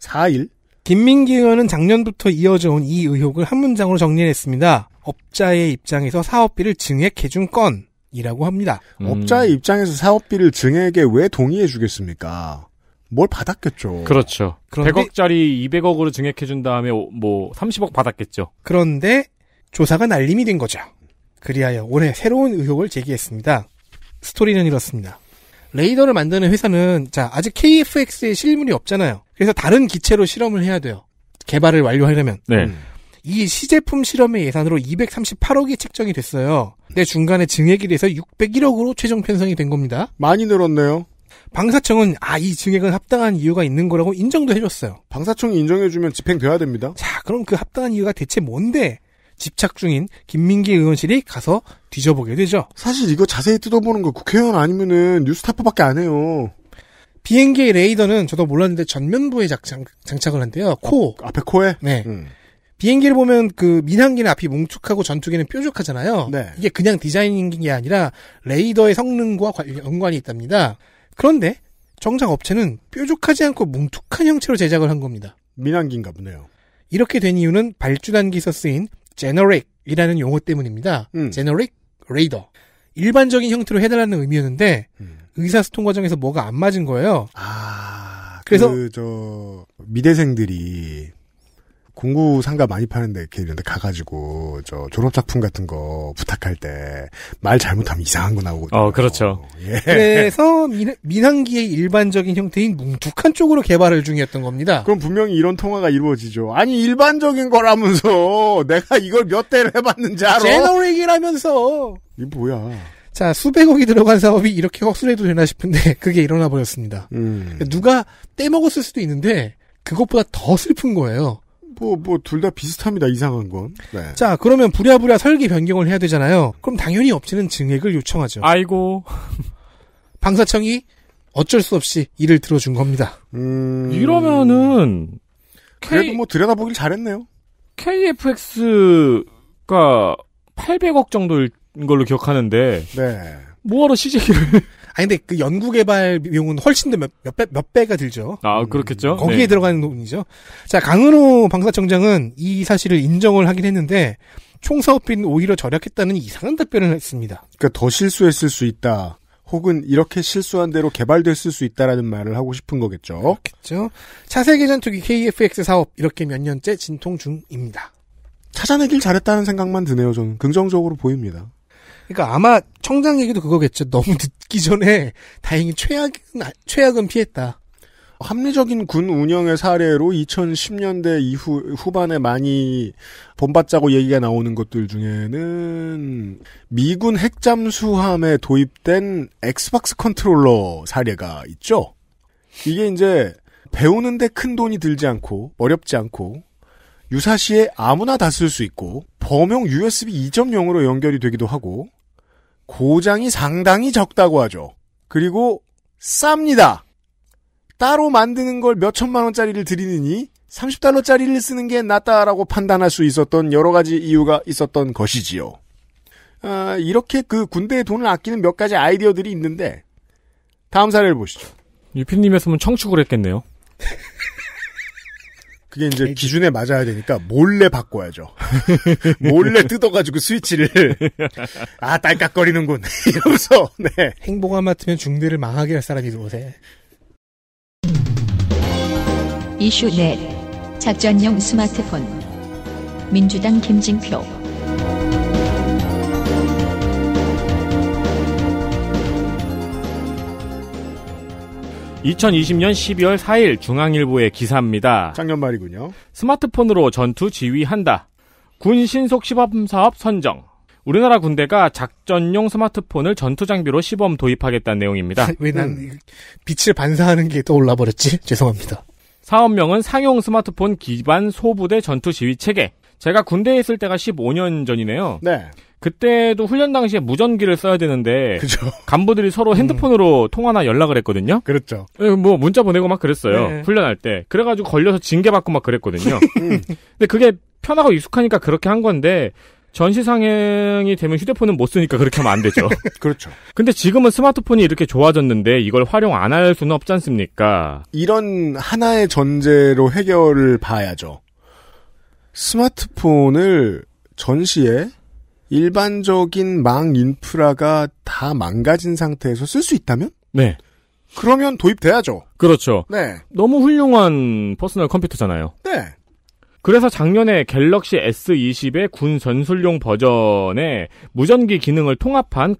4일? 김민기 의원은 작년부터 이어져온 이 의혹을 한 문장으로 정리했습니다. 업자의 입장에서 사업비를 증액해준 건이라고 합니다. 음. 업자의 입장에서 사업비를 증액에 왜 동의해주겠습니까? 뭘 받았겠죠. 그렇죠. 그런데, 100억짜리 200억으로 증액해준 다음에 뭐 30억 받았겠죠. 그런데 조사가 날림이 된 거죠. 그리하여 올해 새로운 의혹을 제기했습니다. 스토리는 이렇습니다. 레이더를 만드는 회사는 자 아직 KFX에 실물이 없잖아요. 그래서 다른 기체로 실험을 해야 돼요. 개발을 완료하려면. 네. 음. 이 시제품 실험의 예산으로 238억이 책정이 됐어요. 근데 중간에 증액이 돼서 601억으로 최종 편성이 된 겁니다. 많이 늘었네요. 방사청은 아 이 증액은 합당한 이유가 있는 거라고 인정도 해줬어요. 방사청이 인정해주면 집행돼야 됩니다. 자 그럼 그 합당한 이유가 대체 뭔데 집착 중인 김민기 의원실이 가서 뒤져보게 되죠. 사실 이거 자세히 뜯어보는 거 국회의원 아니면은 뉴스타파밖에 안 해요. 비행기의 레이더는 저도 몰랐는데 전면부에 장착, 장착을 한대요. 코. 앞에 코에? 네. 음. 비행기를 보면 그 민항기는 앞이 뭉툭하고 전투기는 뾰족하잖아요. 네. 이게 그냥 디자인인 게 아니라 레이더의 성능과 연관이 있답니다. 그런데 정작 업체는 뾰족하지 않고 뭉툭한 형체로 제작을 한 겁니다. 민항기인가 보네요. 이렇게 된 이유는 발주단기에서 쓰인 제너릭이라는 용어 때문입니다. 제너릭 음. 레이더. 일반적인 형태로 해달라는 의미였는데 음. 의사소통 과정에서 뭐가 안 맞은 거예요. 아, 그래서 그저 미대생들이 공구 상가 많이 파는데 이렇게 이런데 가가지고 저 졸업 작품 같은 거 부탁할 때 말 잘못하면 이상한 거 나오고. 어, 그렇죠. 예. 그래서 민항기의 일반적인 형태인 뭉툭한 쪽으로 개발을 중이었던 겁니다. 그럼 분명히 이런 통화가 이루어지죠. 아니 일반적인 거라면서 내가 이걸 몇 대를 해봤는지 알아? 제너릭이라면서. 이 뭐야? 자, 수백억이 들어간 사업이 이렇게 헛술해도 되나 싶은데, *laughs* 그게 일어나 버렸습니다. 음. 누가 떼먹었을 수도 있는데, 그것보다 더 슬픈 거예요. 뭐, 뭐, 둘 다 비슷합니다. 이상한 건. 네. 자, 그러면 부랴부랴 설계 변경을 해야 되잖아요. 그럼 당연히 업체는 증액을 요청하죠. 아이고. *laughs* 방사청이 어쩔 수 없이 이를 들어준 겁니다. 음... 이러면은. 그래도 K... 뭐 들여다보길 잘했네요. KFX가 800억 정도인 걸로 기억하는데. 네. 뭐하러 시제기를. 아니 근데 그 연구개발 비용은 훨씬 더몇 몇 배, 몇 배가 들죠. 아 그렇겠죠. 음, 거기에 네. 들어가는 돈이죠. 자 강은호 방사청장은 이 사실을 인정을 하긴 했는데 총사업비는 오히려 절약했다는 이상한 답변을 했습니다. 그러니까 더 실수했을 수 있다. 혹은 이렇게 실수한 대로 개발됐을 수 있다라는 말을 하고 싶은 거겠죠. 그렇겠죠. 차세계 전투기 KFX 사업 이렇게 몇 년째 진통 중입니다. 찾아내길 잘했다는 생각만 드네요. 저는 긍정적으로 보입니다. 그러니까 아마 청장 얘기도 그거겠죠. *laughs* 너무 늦기 전에 다행히 최악은 최악은 피했다. 합리적인 군 운영의 사례로 2010년대 이후 후반에 많이 본받자고 얘기가 나오는 것들 중에는 미군 핵잠수함에 도입된 엑스박스 컨트롤러 사례가 있죠. 이게 이제 배우는데 큰 돈이 들지 않고 어렵지 않고 유사시에 아무나 다 쓸 수 있고 범용 USB 2.0으로 연결이 되기도 하고 고장이 상당히 적다고 하죠. 그리고 쌉니다. 따로 만드는 걸 몇천만 원짜리를 드리느니 30달러짜리를 쓰는 게 낫다라고 판단할 수 있었던 여러 가지 이유가 있었던 것이지요. 아, 이렇게 그 군대에 돈을 아끼는 몇 가지 아이디어들이 있는데 다음 사례를 보시죠. 유피님이었으 청축을 했겠네요. *laughs* 그게 이제 기준에 맞아야 되니까 몰래 바꿔야죠. *laughs* 몰래 뜯어가지고 스위치를 *laughs* 아 딸깍거리는군 *laughs* 이러면서 네. 행복한 맡으면 중대를 망하게 할 사람이 누구세? 이슈 넷 작전용 스마트폰 민주당 김진표 2020년 12월 4일 중앙일보의 기사입니다. 작년 말이군요. 스마트폰으로 전투 지휘한다. 군 신속 시범 사업 선정. 우리나라 군대가 작전용 스마트폰을 전투 장비로 시범 도입하겠다는 내용입니다. *laughs* 왜난 음. 빛을 반사하는 게 떠올라 버렸지? *laughs* 죄송합니다. 사업명은 상용 스마트폰 기반 소부대 전투 지휘 체계. 제가 군대에 있을 때가 15년 전이네요. 네. 그때도 훈련 당시에 무전기를 써야 되는데 그죠. *laughs* 간부들이 서로 음. 핸드폰으로 음. 통화나 연락을 했거든요. 그렇죠. 예, 뭐 문자 보내고 막 그랬어요. 네. 훈련할 때. 그래가지고 걸려서 징계 받고 막 그랬거든요. *laughs* 음. 근데 그게 편하고 익숙하니까 그렇게 한 건데 전시상향이 되면 휴대폰은 못 쓰니까 그렇게 하면 안 되죠. *laughs* 그렇죠. 근데 지금은 스마트폰이 이렇게 좋아졌는데 이걸 활용 안 할 수는 없지 않습니까? 이런 하나의 전제로 해결을 봐야죠. 스마트폰을 전시에 일반적인 망 인프라가 다 망가진 상태에서 쓸 수 있다면? 네. 그러면 도입돼야죠. 그렇죠. 네. 너무 훌륭한 퍼스널 컴퓨터잖아요. 네. 그래서 작년에 갤럭시 S20의 군 전술용 버전의 무전기 기능을 통합한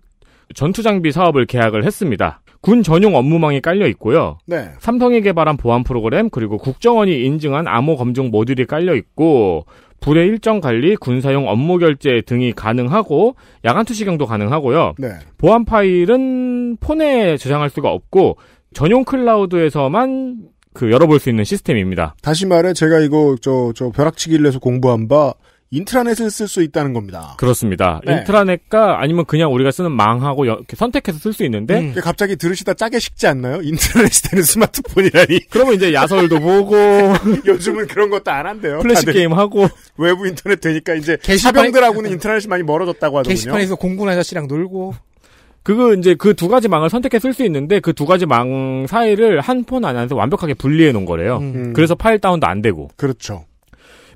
전투 장비 사업을 계약을 했습니다. 군 전용 업무망이 깔려 있고요. 네. 삼성이 개발한 보안 프로그램 그리고 국정원이 인증한 암호 검증 모듈이 깔려 있고 부대 일정 관리, 군사용 업무 결제 등이 가능하고 야간 투시경도 가능하고요. 네. 보안 파일은 폰에 저장할 수가 없고 전용 클라우드에서만 그 열어볼 수 있는 시스템입니다. 다시 말해 제가 이거 저 저 벼락치기를 해서 공부한 바 인트라넷을 쓸 수 있다는 겁니다. 그렇습니다. 네. 인트라넷과 아니면 그냥 우리가 쓰는 망하고 이렇게 선택해서 쓸 수 있는데 음. 갑자기 들으시다 짜게 식지 않나요? 인트라넷이 되는 스마트폰이라니. *laughs* 그러면 이제 야설도 보고 *laughs* 요즘은 그런 것도 안 한대요. 플래시 게임 하고 외부 인터넷 되니까 이제 사병들하고는 인트라넷이 많이 멀어졌다고 하더군요. 게시판에서 공군 아저씨랑 놀고 그거 이제 그 두 가지 망을 선택해 쓸 수 있는데 그 두 가지 망 사이를 한 폰 안에서 완벽하게 분리해 놓은 거래요. 음. 그래서 파일 다운도 안 되고. 그렇죠.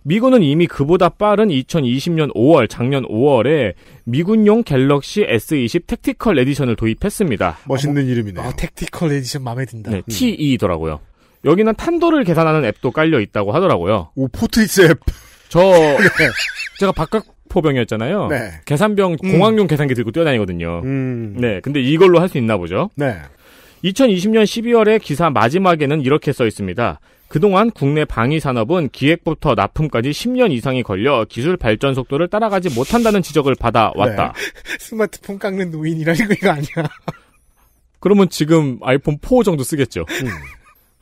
미군은 이미 그보다 빠른 2020년 5월, 작년 5월에 미군용 갤럭시 S20 택티컬 에디션을 도입했습니다. 멋있는 이름이네요. 아, 택티컬 에디션 마음에 든다. 네, 음. TE더라고요. 여기는 탄도를 계산하는 앱도 깔려 있다고 하더라고요. 오, 포트잇 앱. 저 *laughs* 네. 제가 바깥 포병이었잖아요 네. 계산병 음. 공항용 계산기 들고 뛰어다니거든요. 음. 네, 근데 이걸로 할 수 있나 보죠. 네. 2020년 12월에 기사 마지막에는 이렇게 써 있습니다. 그동안 국내 방위 산업은 기획부터 납품까지 10년 이상이 걸려 기술 발전 속도를 따라가지 못한다는 지적을 받아왔다. 네. *laughs* 스마트폰 깎는 노인이라는 거 이거 아니야. 그러면 지금 아이폰 4 정도 쓰겠죠. 음. *laughs*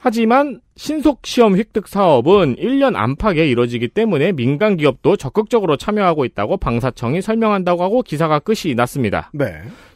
하지만 신속시험 획득 사업은 1년 안팎에 이뤄지기 때문에 민간 기업도 적극적으로 참여하고 있다고 방사청이 설명한다고 하고 기사가 끝이 났습니다. 네.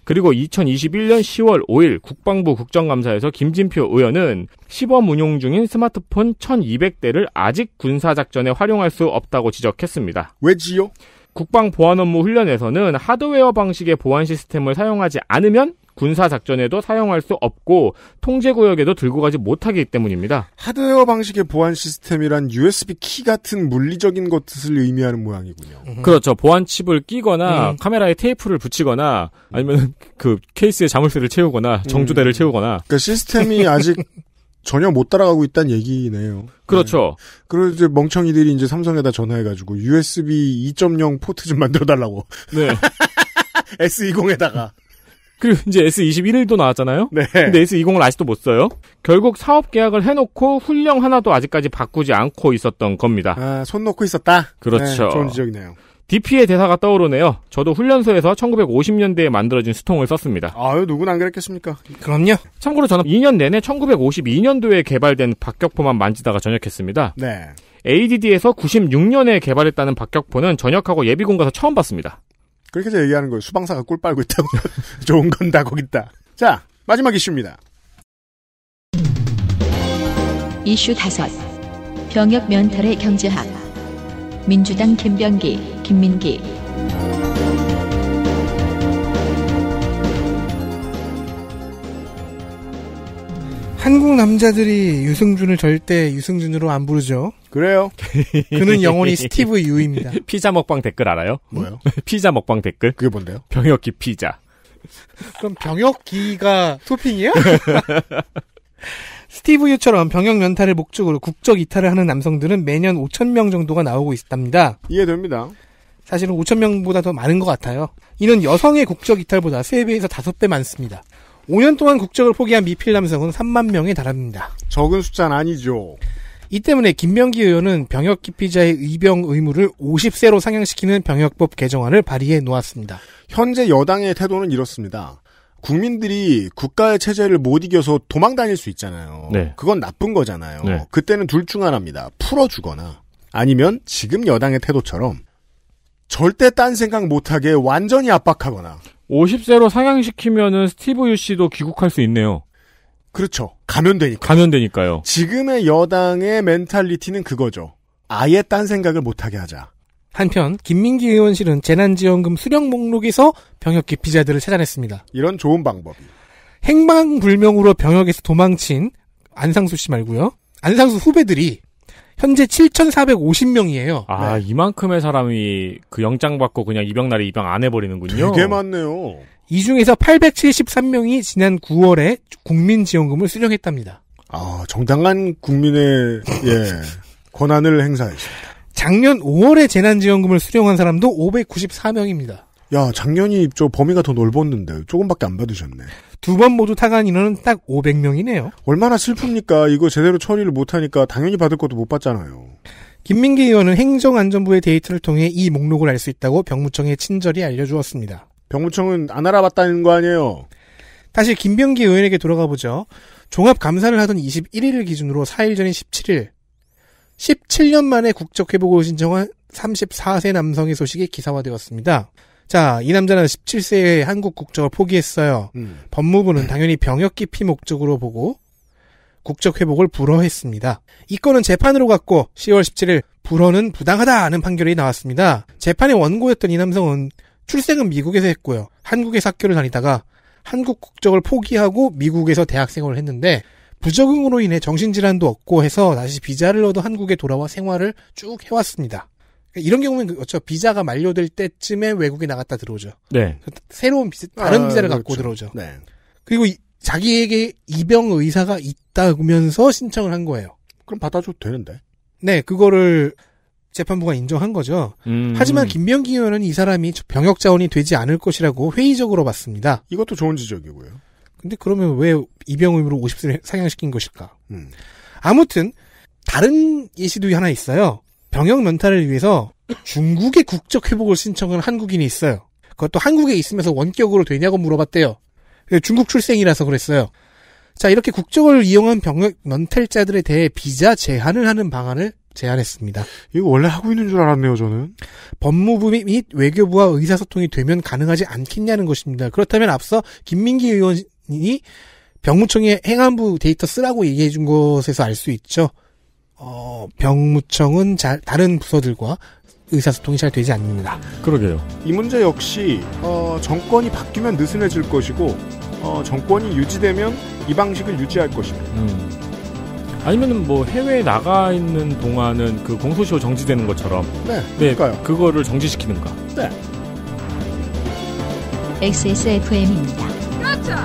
그리고 2021년 10월 5일 국방부 국정감사에서 김진표 의원은 시범 운용 중인 스마트폰 1200대를 아직 군사작전에 활용할 수 없다고 지적했습니다. 왜지요? 국방보안업무 훈련에서는 하드웨어 방식의 보안 시스템을 사용하지 않으면 군사 작전에도 사용할 수 없고 통제 구역에도 들고 가지 못하기 때문입니다. 하드웨어 방식의 보안 시스템이란 USB 키 같은 물리적인 것을 의미하는 모양이군요. 그렇죠. 보안 칩을 끼거나 음. 카메라에 테이프를 붙이거나 아니면 그 케이스에 자물쇠를 채우거나 정조대를 음. 채우거나. 그 시스템이 아직 *laughs* 전혀 못 따라가고 있다는 얘기네요. 그렇죠. 네. 그리고 이제 멍청이들이 이제 삼성에다 전화해가지고 USB 2.0 포트 좀 만들어달라고. 네. S20에다가. *laughs* 그리고 이제 S21도 나왔잖아요. 네. 근데 S20을 아직도 못 써요. 결국 사업 계약을 해놓고 훈령 하나도 아직까지 바꾸지 않고 있었던 겁니다. 아, 손 놓고 있었다. 그렇죠. 네, 좋은 지적이네요. DP의 대사가 떠오르네요. 저도 훈련소에서 1950년대에 만들어진 수통을 썼습니다. 아유, 누구나 안 그랬겠습니까? 그럼요. 참고로 저는 2년 내내 1952년도에 개발된 박격포만 만지다가 전역했습니다. 네. ADD에서 96년에 개발했다는 박격포는 전역하고 예비군 가서 처음 봤습니다. 그렇게 제가 얘기하는 거예요. 수방사가 꿀 빨고 있다고. *laughs* 좋은 건다 거기 있다. 자, 마지막 이슈입니다. 이슈 다섯. 병역 면탈의 경제학. 민주당 김병기, 김민기. 한국 남자들이 유승준을 절대 유승준으로 안 부르죠. 그래요. 그는 영원히 스티브 유입니다. *laughs* 피자 먹방 댓글 알아요? 뭐요? *laughs* 피자 먹방 댓글? 그게 뭔데요? 병역기 피자. 그럼 병역기가 토핑이야? *laughs* 스티브 유처럼 병역 면탈을 목적으로 국적 이탈을 하는 남성들은 매년 5천 명 정도가 나오고 있답니다. 이해됩니다. 사실은 5천 명보다 더 많은 것 같아요. 이는 여성의 국적 이탈보다 3배에서 5배 많습니다. 5년 동안 국적을 포기한 미필 남성은 3만 명에 달합니다. 적은 숫자는 아니죠. 이 때문에 김명기 의원은 병역 기피자의 의병 의무를 50세로 상향시키는 병역법 개정안을 발의해 놓았습니다. 현재 여당의 태도는 이렇습니다. 국민들이 국가의 체제를 못 이겨서 도망 다닐 수 있잖아요. 네. 그건 나쁜 거잖아요. 네. 그때는 둘 중 하나입니다. 풀어주거나 아니면 지금 여당의 태도처럼 절대 딴 생각 못하게 완전히 압박하거나 50세로 상향시키면은 스티브 유 씨도 귀국할 수 있네요. 그렇죠. 가면 되니까. 가면 되니까요. 지금의 여당의 멘탈리티는 그거죠. 아예 딴 생각을 못하게 하자. 한편 김민기 의원실은 재난지원금 수령 목록에서 병역 기피자들을 찾아냈습니다. 이런 좋은 방법이. 행방불명으로 병역에서 도망친 안상수 씨 말고요. 안상수 후배들이 현재 7,450명이에요. 아, 네. 이만큼의 사람이 그 영장 받고 그냥 입양 날에 입양안 해버리는군요. 되게 많네요. 이 중에서 873명이 지난 9월에 국민지원금을 수령했답니다. 아, 정당한 국민의, 예, 권한을 행사했습니다. 작년 5월에 재난지원금을 수령한 사람도 594명입니다. 야, 작년이 저 범위가 더 넓었는데 조금밖에 안 받으셨네. 두번 모두 타간 인원은 딱 500명이네요. 얼마나 슬픕니까? 이거 제대로 처리를 못하니까 당연히 받을 것도 못 받잖아요. 김민기 의원은 행정안전부의 데이터를 통해 이 목록을 알 수 있다고 병무청에 친절히 알려주었습니다. 병무청은 안 알아봤다는 거 아니에요? 다시 김병기 의원에게 돌아가 보죠. 종합 감사를 하던 21일을 기준으로 4일 전인 17일, 17년 만에 국적 회복을 신청한 34세 남성의 소식이 기사화되었습니다. 자, 이 남자는 17세에 한국 국적을 포기했어요. 음. 법무부는 *clears throat* 당연히 병역 기피 목적으로 보고 국적 회복을 불허했습니다. 이 건은 재판으로 갔고 10월 17일 불허는 부당하다는 판결이 나왔습니다. 재판의 원고였던 이 남성은 출생은 미국에서 했고요. 한국에서 학교를 다니다가 한국 국적을 포기하고 미국에서 대학 생활을 했는데 부적응으로 인해 정신질환도 없고 해서 다시 비자를 얻어 한국에 돌아와 생활을 쭉 해왔습니다. 그러니까 이런 경우는 어차 비자가 만료될 때쯤에 외국에 나갔다 들어오죠. 네. 새로운 비자, 다른 아, 비자를 그렇죠. 갖고 들어오죠. 네. 그리고 이, 자기에게 입영 의사가 있다면서 신청을 한 거예요. 그럼 받아줘도 되는데. 네, 그거를 재판부가 인정한 거죠. 음. 하지만 김병기 의원은 이 사람이 병역 자원이 되지 않을 것이라고 회의적으로 봤습니다. 이것도 좋은 지적이고요. 근데 그러면 왜 입영 의무로 50세를 상향시킨 것일까? 음. 아무튼 다른 예시도 하나 있어요. 병역 면탈을 위해서 중국의 국적 회복을 신청한 한국인이 있어요. 그것도 한국에 있으면서 원격으로 되냐고 물어봤대요. 중국 출생이라서 그랬어요. 자, 이렇게 국적을 이용한 병역 면탈자들에 대해 비자 제한을 하는 방안을 제안했습니다. 이거 원래 하고 있는 줄 알았네요, 저는. 법무부 및 외교부와 의사소통이 되면 가능하지 않겠냐는 것입니다. 그렇다면 앞서 김민기 의원이 병무청의 행안부 데이터 쓰라고 얘기해 준 것에서 알 수 있죠. 어, 병무청은 잘, 다른 부서들과 의사소통이 잘 되지 않습니다. 그러게요. 이 문제 역시 어, 정권이 바뀌면 느슨해질 것이고 어, 정권이 유지되면 이 방식을 유지할 것입니다. 음. 아니면은 뭐 해외에 나가 있는 동안은 그 공소시효 정지되는 것처럼 네, 네 그러니까요. 그거를 정지시키는가. 네. XSFM입니다. 그렇죠.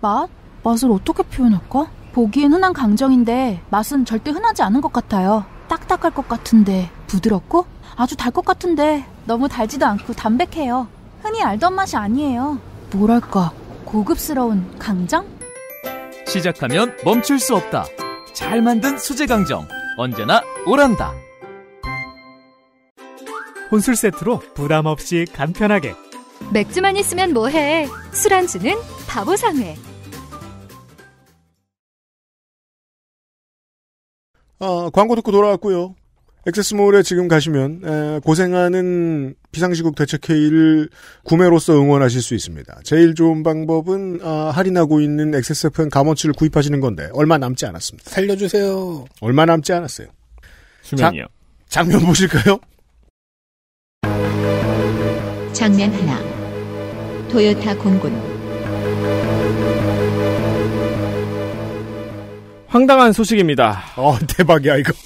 맛? 맛을 어떻게 표현할까? 보기엔 흔한 강정인데 맛은 절대 흔하지 않은 것 같아요. 딱딱할 것 같은데 부드럽고 아주 달 것 같은데 너무 달지도 않고 담백해요. 흔히 알던 맛이 아니에요. 뭐랄까 고급스러운 강정? 시작하면 멈출 수 없다. 잘 만든 수제 강정 언제나 오란다. 혼술 세트로 부담 없이 간편하게 맥주만 있으면 뭐해? 술안주는 바보상회. 어, 광고 듣고 돌아왔고요. 액세스몰에 지금 가시면 에, 고생하는 비상시국 대책회의를 구매로서 응원하실 수 있습니다. 제일 좋은 방법은 어, 할인하고 있는 액세스 FM 감원치를 구입하시는 건데 얼마 남지 않았습니다. 살려주세요. 얼마 남지 않았어요. 수면이요. 장, 장면 보실까요? 장면 하나. 토요타 공군 황당한 소식입니다. 어, 대박이야, 이거. *laughs*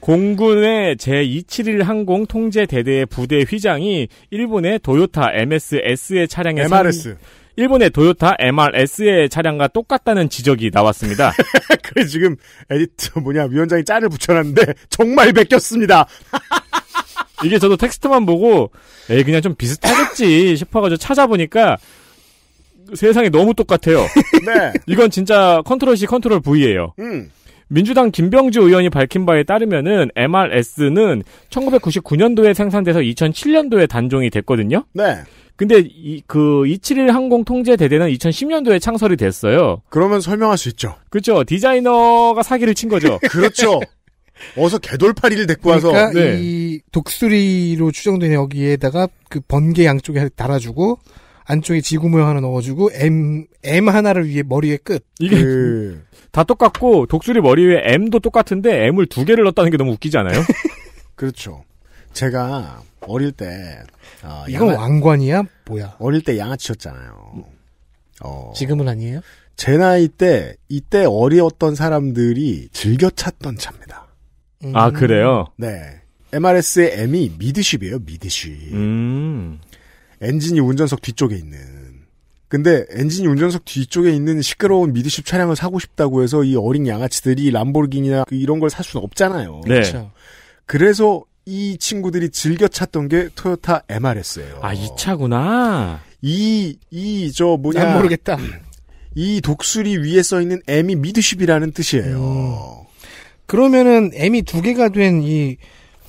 공군의 제271 항공 통제 대대의 부대 휘장이 일본의 도요타 MSS의 차량에 MRS. 선... 일본의 도요타 MRS의 차량과 똑같다는 지적이 나왔습니다. *laughs* 그 지금 에디터 뭐냐 위원장이 짤을 붙여놨는데 정말 베꼈습니다. *laughs* 이게 저도 텍스트만 보고 에 그냥 좀 비슷하겠지 싶어가지고 찾아보니까 세상이 너무 똑같아요. *laughs* 네. 이건 진짜 컨트롤 C 컨트롤 V예요. 음. 민주당 김병주 의원이 밝힌 바에 따르면은 MRS는 1999년도에 생산돼서 2007년도에 단종이 됐거든요. 네. 근데 이그271 항공 통제 대대는 2010년도에 창설이 됐어요. 그러면 설명할 수 있죠. 그렇죠. 디자이너가 사기를 친 거죠. *laughs* 그렇죠. 어서 개돌파리를 데리고 와서 그러니까 네. 이 독수리로 추정된 되 여기에다가 그 번개 양쪽에 달아주고 안쪽에 지구 모양 하나 넣어주고 M M 하나를 위해 머리에 끝. 이게 그... *laughs* 다 똑같고 독수리 머리 위에 M도 똑같은데 M을 두 개를 넣었다는 게 너무 웃기지 않아요? *laughs* 그렇죠. 제가 어릴 때 어, 이건 양아... 왕관이야? 뭐야? 어릴 때 양아치였잖아요. 어... 지금은 아니에요? 제 나이 때 이때 어리웠던 사람들이 즐겨 찾던 차입니다. 음... 아 그래요? 네. MRS의 M이 미드십이에요. 미드십. 음. 엔진이 운전석 뒤쪽에 있는. 근데 엔진이 운전석 뒤쪽에 있는 시끄러운 미드십 차량을 사고 싶다고 해서 이 어린 양아치들이 람보르기니나 이런 걸 살 수는 없잖아요. 네. 그렇죠. 그렇죠. 그래서이 친구들이 즐겨 찾던 게 토요타 MRS예요. 아, 이 차구나. 이이저 뭐냐? 난 모르겠다. *clears throat* 이 독수리 위에 써 있는 M이 미드십이라는 뜻이에요. 음. 그러면은 M이 두 개가 된이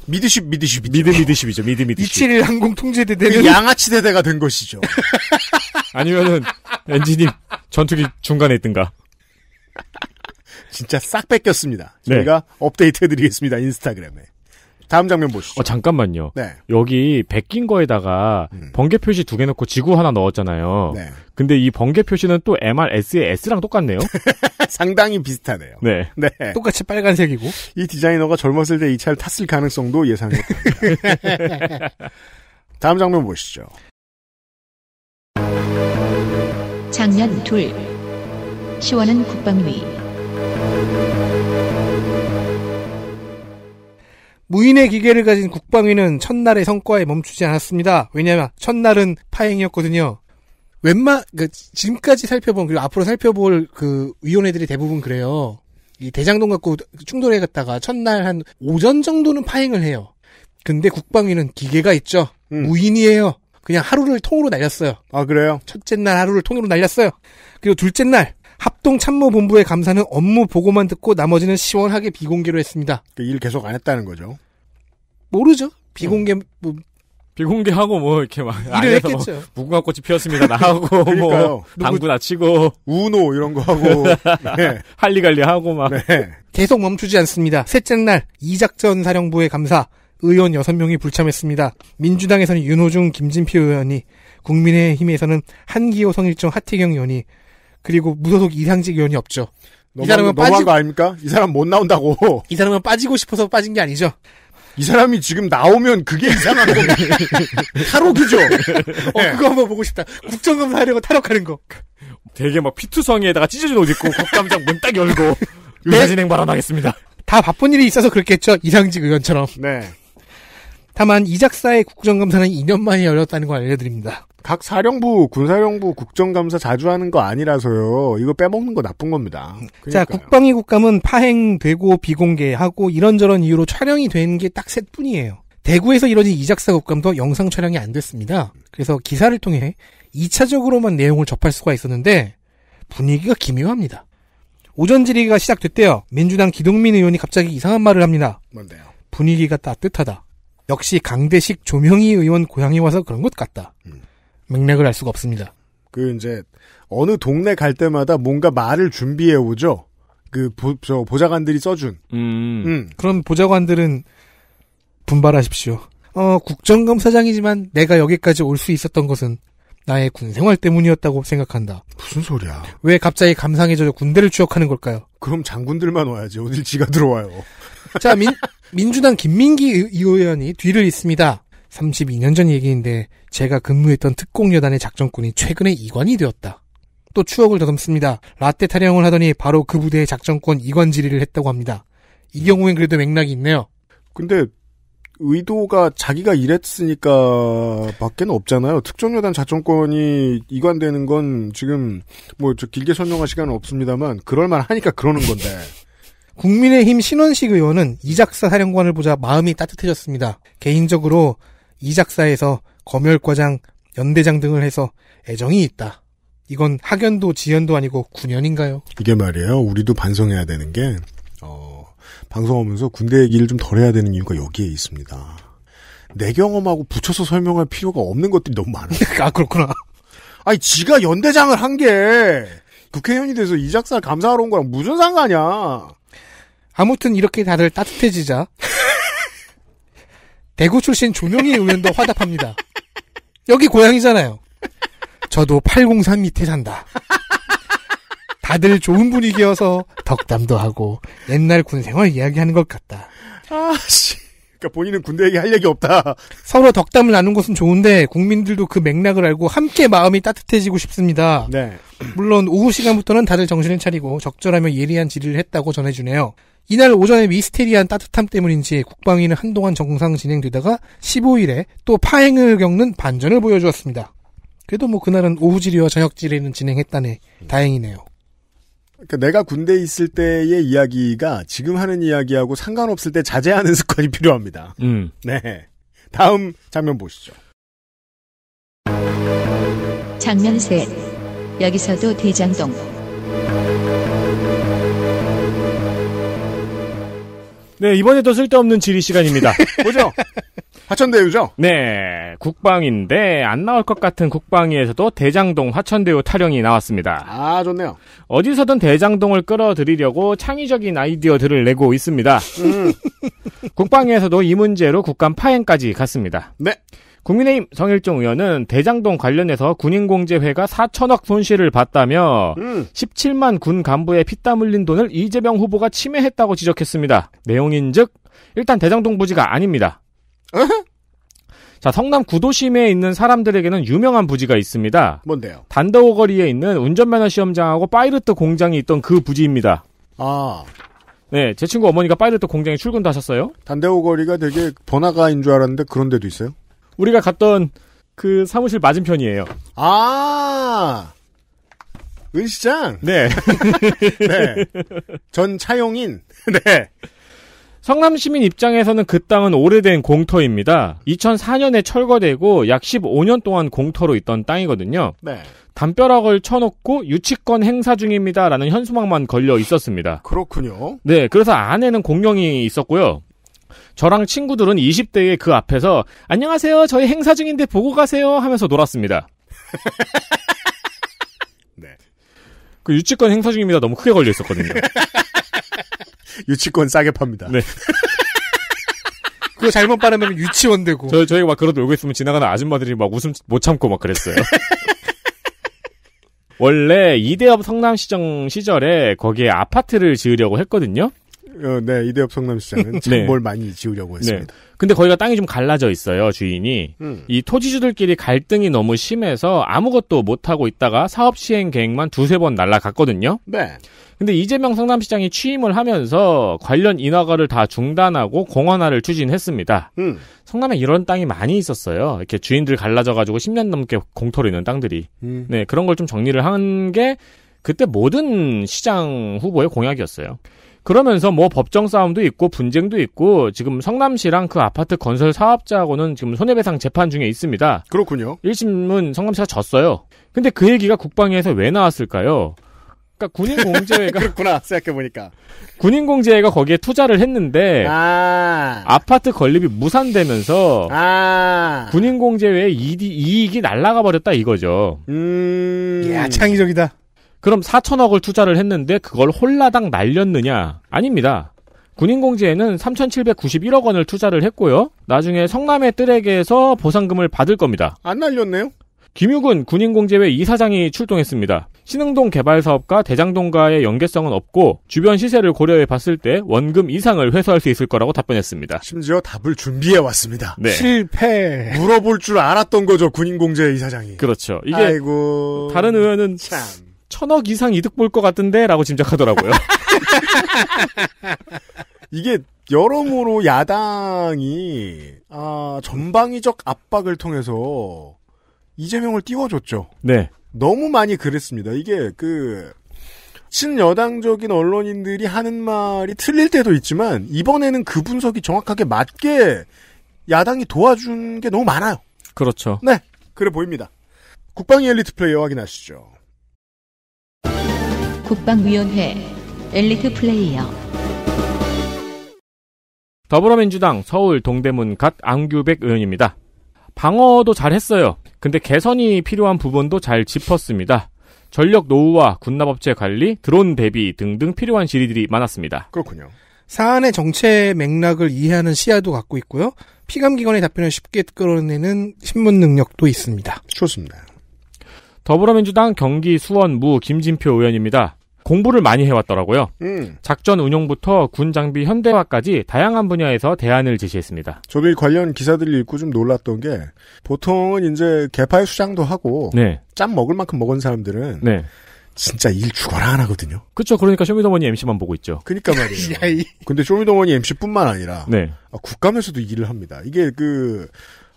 미드십 미드십 미드 미드십이죠. 미드 미드십. 2 7일 항공 통제대대는 그 *laughs* 양아치 대대가 된 것이죠. 아니면은 엔지님 전투기 중간에 있든가. 진짜 싹 뺏겼습니다. 저희가 네. 업데이트해드리겠습니다 인스타그램에. 다음 장면 보시죠. 어, 잠깐만요. 네. 여기 베낀 거에다가 음. 번개 표시 두 개 넣고 지구 하나 넣었잖아요. 네. 근데 이 번개 표시는 또 MRS의 S랑 똑같네요. *laughs* 상당히 비슷하네요. 네. 네. 똑같이 빨간색이고. 이 디자이너가 젊었을 때 이 차를 탔을 가능성도 예상했다. *laughs* 다음 장면 보시죠. 장면 둘. 시원한 국방위. 무인의 기계를 가진 국방위는 첫날의 성과에 멈추지 않았습니다. 왜냐하면 첫날은 파행이었거든요. 웬만 그 지금까지 살펴본 그리고 앞으로 살펴볼 그 위원회들이 대부분 그래요. 이 대장동 갖고 충돌해 갔다가 첫날 한 오전 정도는 파행을 해요. 근데 국방위는 기계가 있죠. 음. 무인이에요. 그냥 하루를 통으로 날렸어요. 아 그래요? 첫째 날 하루를 통으로 날렸어요. 그리고 둘째 날 합동참모본부의 감사는 업무 보고만 듣고 나머지는 시원하게 비공개로 했습니다. 그러니일 계속 안 했다는 거죠. 모르죠. 비공개 응. 음. 뭐 비공개하고 뭐 이렇게 막 일을 뭐 했겠죠. 뭐 무궁화 꽃이 피었습니다. 나하고 뭐 당구 나치고 우노 이런 거 하고 *laughs* 네. 할리갈리 하고 막 네. 계속 멈추지 않습니다. 셋째 날 이작전 사령부의 감사 의원 6명이 불참했습니다. 민주당에서는 윤호중, 김진표 의원이 국민의힘에서는 한기호, 성일종, 하태경 의원이 그리고 무소속 이상직 의원이 없죠. 너무, 이 사람은 빠지고 거 아닙니까? 이 사람 못 나온다고. *laughs* 이 사람은 빠지고 싶어서 빠진 게 아니죠. 이 사람이 지금 나오면 그게 이상한 거네. *laughs* 탈옥이죠. *laughs* 어, 네. 그거 한번 보고 싶다. 국정감사 하려고 탈옥하는 거. 되게 막 피투성이에다가 찢어진 옷 입고 국감장 문 딱 열고 네. 의사진행 발언하겠습니다. 다 바쁜 일이 있어서 그렇겠죠. 이상직 의원처럼. 네. 다만 이 작사의 국정감사는 2년 만에 열렸다는 걸 알려드립니다. 각 사령부, 군사령부, 국정감사 자주 하는 거 아니라서요. 이거 빼먹는 거 나쁜 겁니다. 그러니까요. 자, 국방위 국감은 파행되고 비공개하고 이런저런 이유로 촬영이 된 게 딱 셋 뿐이에요. 대구에서 이뤄진 이작사 국감도 영상 촬영이 안 됐습니다. 그래서 기사를 통해 2차적으로만 내용을 접할 수가 있었는데 분위기가 기묘합니다. 오전 질의가 시작됐대요. 민주당 기동민 의원이 갑자기 이상한 말을 합니다. 뭔데요? 분위기가 따뜻하다. 역시 강대식 조명희 의원 고향에 와서 그런 것 같다. 음. 맥락을 알 수가 없습니다. 그 이제 어느 동네 갈 때마다 뭔가 말을 준비해 오죠. 그 보, 저 보좌관들이 써준. 음. 음. 그런 보좌관들은 분발하십시오. 어, 국정감사장이지만 내가 여기까지 올 수 있었던 것은 나의 군 생활 때문이었다고 생각한다. 무슨 소리야? 왜 갑자기 감상해젖서 군대를 추억하는 걸까요? 그럼 장군들만 와야지. 어딜 지가 들어와요. 자, 민, 민주당 김민기 의원이 뒤를 잇습니다. 32년 전 얘기인데 제가 근무했던 특공여단의 작전꾼이 최근에 이관이 되었다. 또 추억을 더듬습니다. 라떼 타령을 하더니 바로 그 부대의 작전권 이관 질의를 했다고 합니다. 이 경우엔 그래도 맥락이 있네요. 근데 의도가 자기가 이랬으니까 밖에는 없잖아요. 특정여단 작전권이 이관되는 건 지금 뭐저 길게 설명할 시간은 없습니다만 그럴만 하니까 그러는 건데. *laughs* 국민의힘 신원식 의원은 이작사 사령관을 보자 마음이 따뜻해졌습니다. 개인적으로 이작사에서 검열과장, 연대장 등을 해서 애정이 있다. 이건 학연도 지연도 아니고 9년인가요? 이게 말이에요. 우리도 반성해야 되는 게, 어, 방송하면서 군대 얘기를 좀 덜 해야 되는 이유가 여기에 있습니다. 내 경험하고 붙여서 설명할 필요가 없는 것들이 너무 많아요. *laughs* 아, 그렇구나. 아니, 지가 연대장을 한 게, 국회의원이 돼서 이작사 감사하러 온 거랑 무슨 상관이야. 아무튼 이렇게 다들 따뜻해지자. *laughs* 대구 출신 조명희 의원도 화답합니다. 여기 고향이잖아요. 저도 803 밑에 산다. 다들 좋은 분위기여서 덕담도 하고 옛날 군 생활 이야기하는 것 같다. 아 씨. 그니까 본인은 군대 얘기 할 얘기 없다. 서로 덕담을 나눈 것은 좋은데 국민들도 그 맥락을 알고 함께 마음이 따뜻해지고 싶습니다. 네. 물론 오후 시간부터는 다들 정신을 차리고 적절하며 예리한 질의를 했다고 전해주네요. 이날 오전에 미스테리한 따뜻함 때문인지 국방위는 한동안 정상 진행되다가 15일에 또 파행을 겪는 반전을 보여주었습니다. 그래도 뭐 그날은 오후지리와 저녁지리는 진행했다네. 다행이네요. 그러니까 내가 군대에 있을 때의 이야기가 지금 하는 이야기하고 상관없을 때 자제하는 *laughs* 습관이 필요합니다. 음. 네. 다음 장면 보시죠. 장면 셋. 여기서도 대장동. 네, 이번에도 쓸데없는 질의 시간입니다. *laughs* 뭐죠? 하천대유죠? 네, 국방인데 안 나올 것 같은 국방위에서도 대장동 하천대유 타령이 나왔습니다. 아, 좋네요. 어디서든 대장동을 끌어들이려고 창의적인 아이디어들을 내고 있습니다. 음. *laughs* 국방위에서도 이 문제로 국감 파행까지 갔습니다. 네. 국민의힘 성일종 의원은 대장동 관련해서 군인공제회가 4천억 손실을 봤다며 음. 17만 군 간부의 피땀 흘린 돈을 이재명 후보가 침해했다고 지적했습니다. 내용인즉 일단 대장동 부지가 아닙니다. 자, 성남 구도심에 있는 사람들에게는 유명한 부지가 있습니다. 뭔데요? 단더호 거리에 있는 운전면허 시험장하고 파이르트 공장이 있던 그 부지입니다. 아. 네, 제 친구 어머니가 파이르트 공장에 출근도 하셨어요. 단대호 거리가 되게 번화가인 줄 알았는데 그런 데도 있어요? 우리가 갔던 그 사무실 맞은편이에요. 아! 은시장? 네. *laughs* 네. 전 차용인? *laughs* 네. 성남 시민 입장에서는 그 땅은 오래된 공터입니다. 2004년에 철거되고 약 15년 동안 공터로 있던 땅이거든요. 네. 담벼락을 쳐놓고 유치권 행사 중입니다라는 현수막만 걸려 있었습니다. 그렇군요. 네, 그래서 안에는 공룡이 있었고요. 저랑 친구들은 20대에 그 앞에서 안녕하세요. 저희 행사 중인데 보고 가세요 하면서 놀았습니다. *laughs* 네. 그 유치권 행사 중입니다. 너무 크게 걸려 있었거든요. *laughs* 유치권 싸게 팝니다. 네. *laughs* 그거 잘못 발음하면 유치원 되고. 저, 저희가 막 그러다 놀고 있으면 지나가는 아줌마들이 막 웃음 못 참고 막 그랬어요. 원래 이대업 성남시정 시절에 거기에 아파트를 지으려고 했거든요. 어, 네, 이대엽 성남시장은 *laughs* 참뭘 네. 많이 지으려고 네. 했습니다. 네. 근데 거기가 땅이 좀 갈라져 있어요, 주인이. 음. 이 토지주들끼리 갈등이 너무 심해서 아무것도 못하고 있다가 사업 시행 계획만 두세 번 날라갔거든요. 네. 근데 이재명 성남시장이 취임을 하면서 관련 인허가를 다 중단하고 공원화를 추진했습니다. 음. 성남에 이런 땅이 많이 있었어요. 이렇게 주인들 갈라져가지고 10년 넘게 공터로 있는 땅들이. 음. 네, 그런 걸 좀 정리를 한 게 그때 모든 시장 후보의 공약이었어요. 그러면서 뭐 법정 싸움도 있고 분쟁도 있고 지금 성남시랑 그 아파트 건설 사업자하고는 지금 손해배상 재판 중에 있습니다. 그렇군요. 1심은 성남시가 졌어요. 근데 그 얘기가 국방위에서 왜 나왔을까요? 그러니까 군인 공제회가 *laughs* 그렇구나 생각해 보니까 군인 공제회가 거기에 투자를 했는데 아~ 아파트 건립이 무산되면서 아~ 군인 공제회의 이익이 날라가 버렸다 이거죠. 음... 야 창의적이다. 그럼 4천억을 투자를 했는데 그걸 홀라당 날렸느냐? 아닙니다. 군인공지에는 3,791억 원을 투자를 했고요. 나중에 성남의 뜰에게서 보상금을 받을 겁니다. 안 날렸네요? 김유근 군인공제회 이사장이 출동했습니다. 신흥동 개발 사업과 대장동과의 연계성은 없고 주변 시세를 고려해 봤을 때 원금 이상을 회수할 수 있을 거라고 답변했습니다. 심지어 답을 준비해 왔습니다. 네. 실패. 물어볼 줄 알았던 거죠 군인공제 회 이사장이. 그렇죠. 이게 아이고... 다른 의원은 참. 천억 이상 이득 볼 것 같은데? 라고 짐작하더라고요. *laughs* 이게 여러모로 야당이 아, 전방위적 압박을 통해서 이재명을 띄워줬죠. 네. 너무 많이 그랬습니다. 이게 그 친여당적인 언론인들이 하는 말이 틀릴 때도 있지만 이번에는 그 분석이 정확하게 맞게 야당이 도와준 게 너무 많아요. 그렇죠. 네. 그래 보입니다. 국방위 엘리트 플레이어 확인하시죠. 국방위원회 엘리트 플레이어 더불어민주당 서울 동대문 갓 안규백 의원입니다. 방어도 잘했어요. 근데 개선이 필요한 부분도 잘 짚었습니다. 전력 노후와 군납업체 관리, 드론 대비 등등 필요한 질의들이 많았습니다. 그렇군요. 사안의 정체 맥락을 이해하는 시야도 갖고 있고요. 피감기관의 답변을 쉽게 끌어내는 신문 능력도 있습니다. 좋습니다. 더불어민주당 경기 수원무 김진표 의원입니다. 공부를 많이 해왔더라고요. 음. 작전 운용부터 군 장비 현대화까지 다양한 분야에서 대안을 제시했습니다. 저도 이 관련 기사들을 읽고 좀 놀랐던 게 보통은 이제 개파의 수장도 하고 네. 짬 먹을 만큼 먹은 사람들은 네. 진짜 일 죽어라 안 하거든요. 그렇죠. 그러니까 쇼미더머니 MC만 보고 있죠. 그러니까 *laughs* 말이에요. 근데 쇼미더머니 MC뿐만 아니라 네. 아, 국감에서도 일을 합니다. 이게 그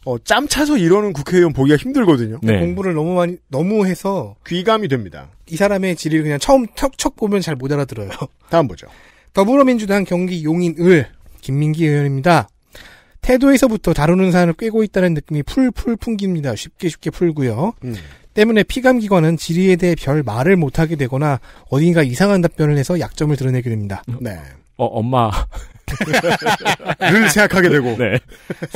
어, 짬 차서 이러는 국회의원 보기가 힘들거든요. 네. 공부를 너무 많이 너무 해서 귀감이 됩니다. 이 사람의 질의를 그냥 처음 척척 보면 잘 못 알아들어요. *laughs* 다음 보죠. 더불어민주당 경기 용인을 김민기 의원입니다. 태도에서부터 다루는 사안을 꿰고 있다는 느낌이 풀풀 풍깁니다. 쉽게 쉽게 풀고요. 음. 때문에 피감기관은 질의에 대해 별 말을 못하게 되거나 어딘가 이상한 답변을 해서 약점을 드러내게 됩니다. 네. 어, 엄마. *laughs* 늘 생각하게 되고. 네.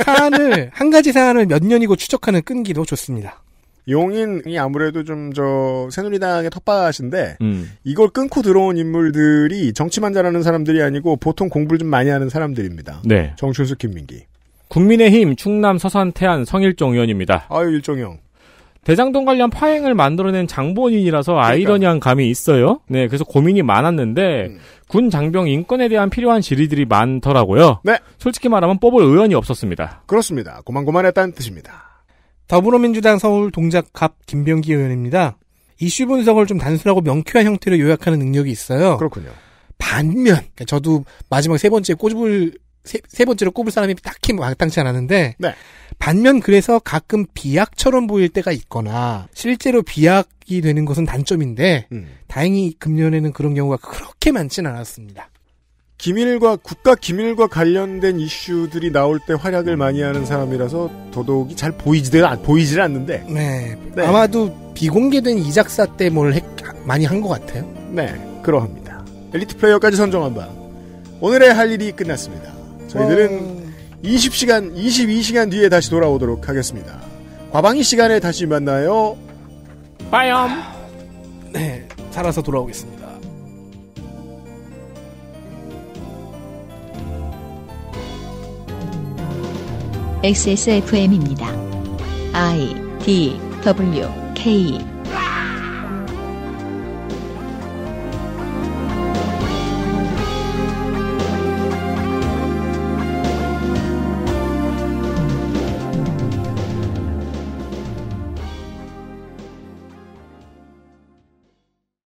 사안을, 한 가지 사안을 몇 년이고 추적하는 끈기도 좋습니다. 용인이 아무래도 좀 저 새누리당의 텃밭인데 음. 이걸 끊고 들어온 인물들이 정치만 잘하는 사람들이 아니고 보통 공부를 좀 많이 하는 사람들입니다. 네. 정춘수, 김민기. 국민의힘 충남 서산 태안 성일종 의원입니다. 아유 일종형. 대장동 관련 파행을 만들어낸 장본인이라서 아이러니한 감이 있어요. 네, 그래서 고민이 많았는데 음. 군 장병 인권에 대한 필요한 질의들이 많더라고요. 네. 솔직히 말하면 뽑을 의원이 없었습니다. 그렇습니다. 고만고만했다는 뜻입니다. 더불어민주당 서울 동작갑 김병기 의원입니다. 이슈 분석을 좀 단순하고 명쾌한 형태로 요약하는 능력이 있어요. 그렇군요. 반면 그러니까 저도 마지막 세 번째 꼬집을 세, 세 번째로 꼽을 사람이 딱히 마땅치 뭐 않았는데 네. 반면 그래서 가끔 비약처럼 보일 때가 있거나 실제로 비약이 되는 것은 단점인데 음. 다행히 금년에는 그런 경우가 그렇게 많진 않았습니다. 기밀과 국가 기밀과 관련된 이슈들이 나올 때 활약을 많이 하는 사람이라서 더덕이잘 보이지들 아, 보이질 않는데. 네, 네. 아마도 비공개된 이작사 때 뭘 많이 한 것 같아요. 네, 그러합니다. 엘리트 플레이어까지 선정한 바 오늘의 할 일이 끝났습니다. 저희들은 어... 20시간, 22시간 뒤에 다시 돌아오도록 하겠습니다. 과방위 시간에 다시 만나요. 빠염. 네, 살아서 돌아오겠습니다. XSFM입니다. I D W K